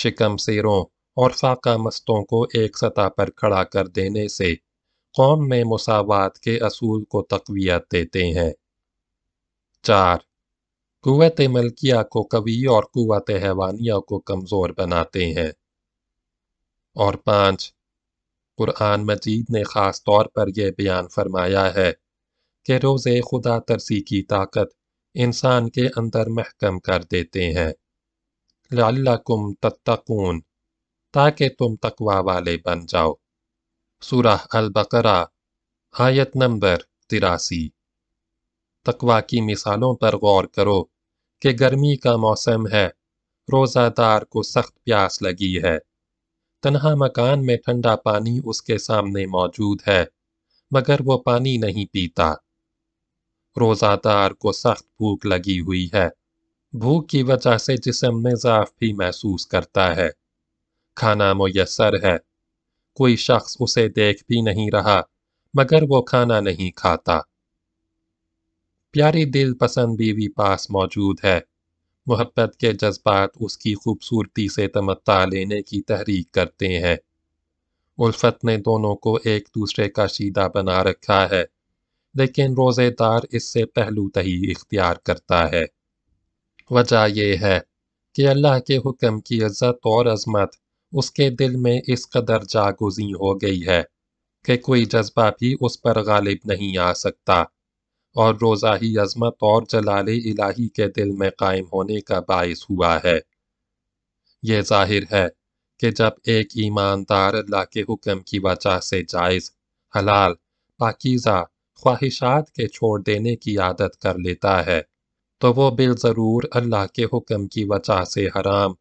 शिकम सिरों और फाका मस्तों को एक सतह पर खड़ा कर देने से कौम में मसावत के असूल को तकवीत देते हैं चार कुत मलकिया को कवी और कुत हैवानिया को कमज़ोर बनाते हैं और पाँच कुरान मजीद ने ख़ास तौर पर यह बयान फरमाया है कि रोज़े खुदा तरसी की ताकत इंसान के अंदर महकम कर देते हैं लाकुम तत्कून ताकि तुम तकवा वाले बन जाओ सूरह अल बकरा आयत नंबर तिरासी तकवा की मिसालों पर गौर करो कि गर्मी का मौसम है रोज़ादार को सख्त प्यास लगी है तनहा मकान में ठंडा पानी उसके सामने मौजूद है मगर वो पानी नहीं पीता रोज़ादार को सख्त भूख लगी हुई है भूख की वजह से जिसम में जाफ भी महसूस करता है खाना मैसर है कोई शख्स उसे देख भी नहीं रहा मगर वो खाना नहीं खाता प्यारी दिल पसंद बीवी पास मौजूद है मोहब्बत के जज्बात उसकी खूबसूरती से तमत्ता लेने की तहरीक करते हैं उल्फत ने दोनों को एक दूसरे का शीदा बना रखा है लेकिन रोज़ेदार इससे पहलू तही इख्तियार करता है वजह यह है कि अल्लाह के हुक्म की इज्जत और अजमत उसके दिल में इस कदर जागुजी हो गई है कि कोई जज्बा भी उस पर गालिब नहीं आ सकता और रोज़ा ही अजमत और जलाल इलाही के दिल में कायम होने का बायस हुआ है ये जाहिर है कि जब एक ईमानदार अल्लाह के हुक्म की वजह से जायज़ हलाल पाकिज़ा ख्वाहिशात के छोड़ देने की आदत कर लेता है तो वो बिलज़रूर अल्लाह के हुक्म की वजह से हराम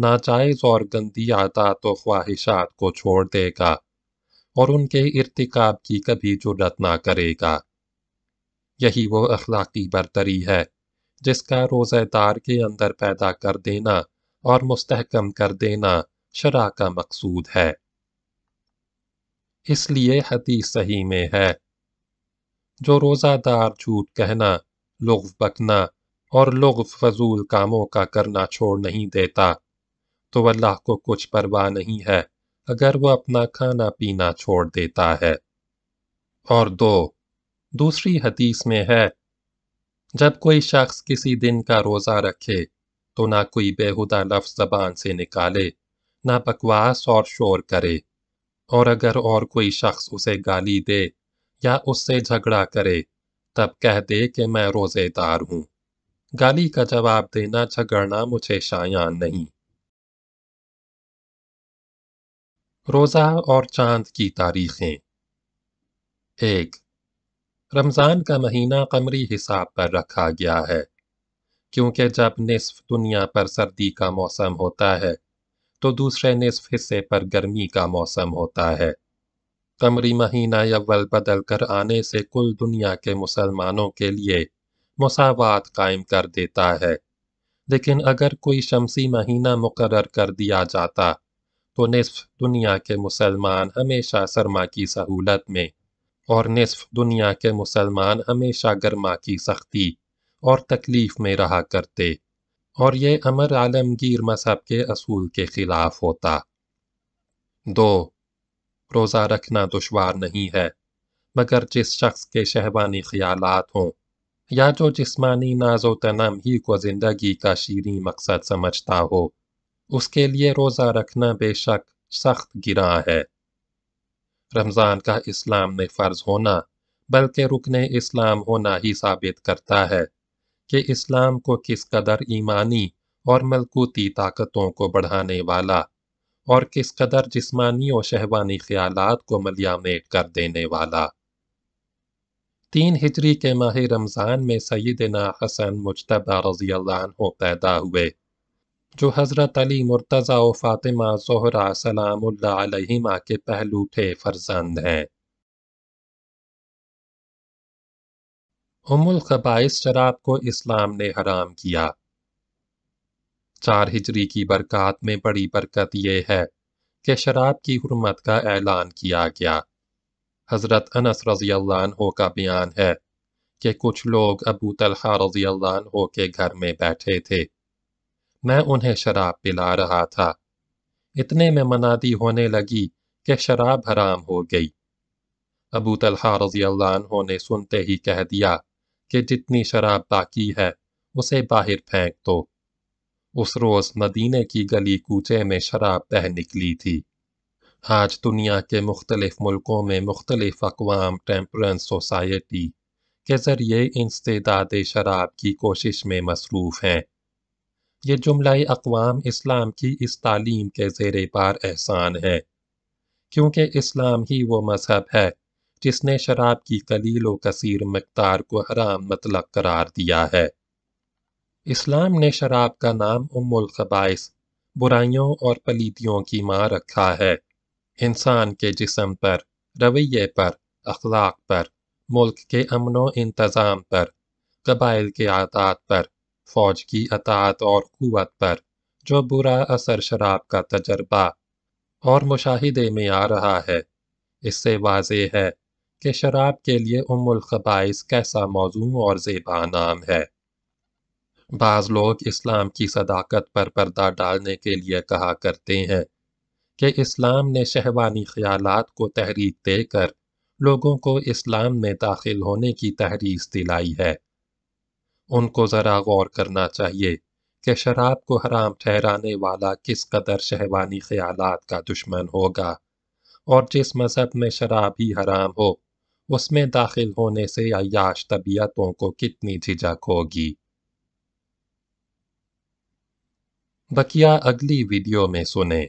नाजायज़ और गंदी आदात तो व ख्वाहिशात को छोड़ देगा और उनके इरतिकाब की कभी जुरत ना करेगा यही वो अखलाकी बरतरी है जिसका रोज़ेदार के अंदर पैदा कर देना और मुस्तहकम कर देना शरा का मकसूद है इसलिए हदीस सही में है जो रोज़ादार झूठ कहना लुग बकना और लुग फजूल कामों का करना छोड़ नहीं देता तो अल्लाह को कुछ परवाह नहीं है अगर वह अपना खाना पीना छोड़ देता है और दो दूसरी हदीस में है जब कोई शख्स किसी दिन का रोज़ा रखे तो ना कोई बेहुदा लफ्ज़ जबान से निकाले ना बकवास और शोर करे और अगर और कोई शख्स उसे गाली दे या उससे झगड़ा करे तब कह दे कि मैं रोज़ेदार हूँ गाली का जवाब देना झगड़ना मुझे शायान नहीं रोज़ा और चांद की तारीखें एक रमज़ान का महीना कमरी हिसाब पर रखा गया है क्योंकि जब निसफ दुनिया पर सर्दी का मौसम होता है तो दूसरे निसफ हिस्से पर गर्मी का मौसम होता है कमरी महीना अव्वल बदल कर आने से कुल दुनिया के मुसलमानों के लिए मसावात कायम कर देता है लेकिन अगर कोई शमसी महीना मुकर कर दिया जाता तो नसफ़ दुनिया के मुसलमान हमेशा सरमा की सहूलत में और नसफ़ दुनिया के मुसलमान हमेशा गर्मा की सख्ती और तकलीफ़ में रहा करते और ये अमर आलमगीर मसहब के असूल के ख़िलाफ़ होता दो रोज़ा रखना दुशवार नहीं है मगर जिस शख्स के शहबानी ख्याल हों या जो जिसमानी नाजो तनम ही को ज़िंदगी का शीरी मकसद समझता हो उसके लिए रोज़ा रखना बेशक सख्त गिरा है रमज़ान का इस्लाम में फ़र्ज होना बल्कि रुकन इस्लाम होना ही साबित करता है कि इस्लाम को किस कदर ईमानी और मलकूती ताकतों को बढ़ाने वाला और किस कदर जिस्मानी और शहवानी ख्यालात को मलियामेट कर देने वाला तीन हिजरी के माह रमज़ान में सईद ना हसन मुशतबा रजी पैदा हुए जो हज़रत अली मुर्तज़ा व फ़ातिमा ज़हरा सलामा के पहलूठे फर्जंद हैं उमुल कबाइस शराब को इस्लाम ने हराम किया चार हिजरी की बरकत में बड़ी बरकत यह है कि शराब की हरमत का ऐलान किया गया हज़रत अनस रजी हो का बयान है कि कुछ लोग अबू तलहा रजी हो के घर में बैठे थे मैं उन्हें शराब पिला रहा था इतने में मनादी होने लगी कि शराब हराम हो गई अबू तलहा रजी अल्लाह ने सुनते ही कह दिया कि जितनी शराब बाकी है उसे बाहर फेंक दो उस रोज मदीने की गली कूचे में शराब बह निकली थी आज दुनिया के मुख्तलिफ मुल्कों में मुख्तलिफ अकवाम टेम्परेंस सोसाइटी के ज़रिए इंसदाद शराब की कोशिश में मसरूफ़ हैं ये जुमला अकवाम इस्लाम की इस तालीम के ज़ेर पार एहसान है क्योंकि इस्लाम ही वो मज़हब है जिसने शराब की कलील व कसीर मकदार को हराम मतलब करार दिया है इस्लाम ने शराब का नाम उम्मुल खबाइस बुराइयों और पलीतियों की माँ रखा है इंसान के जिसम पर रवैये पर अखलाक पर मुल्क के अमन इंतज़ाम पर कबाइल के आदात पर फौज की अतात और क़वत पर जो बुरा असर शराब का तजर्बा और मुशाहिदे में आ रहा है इससे वाज है कि शराब के लिए उमुल खबाइस कैसा मौजू और जेबा नाम है बाज़ लोग इस्लाम की सदाकत पर पर्दा डालने के लिए कहा करते हैं कि इस्लाम ने शहवानी ख्याल को तहरीक देकर लोगों को इस्लाम में दाखिल होने की तहरीस दिलाई है उनको ज़रा गौर करना चाहिए कि शराब को हराम ठहराने वाला किस कदर शहवानी ख्याल का दुश्मन होगा और जिस मज़हब में शराब ही हराम हो उसमें दाखिल होने से अयाश तबीयतों को कितनी झिझक होगी बकिया अगली वीडियो में सुने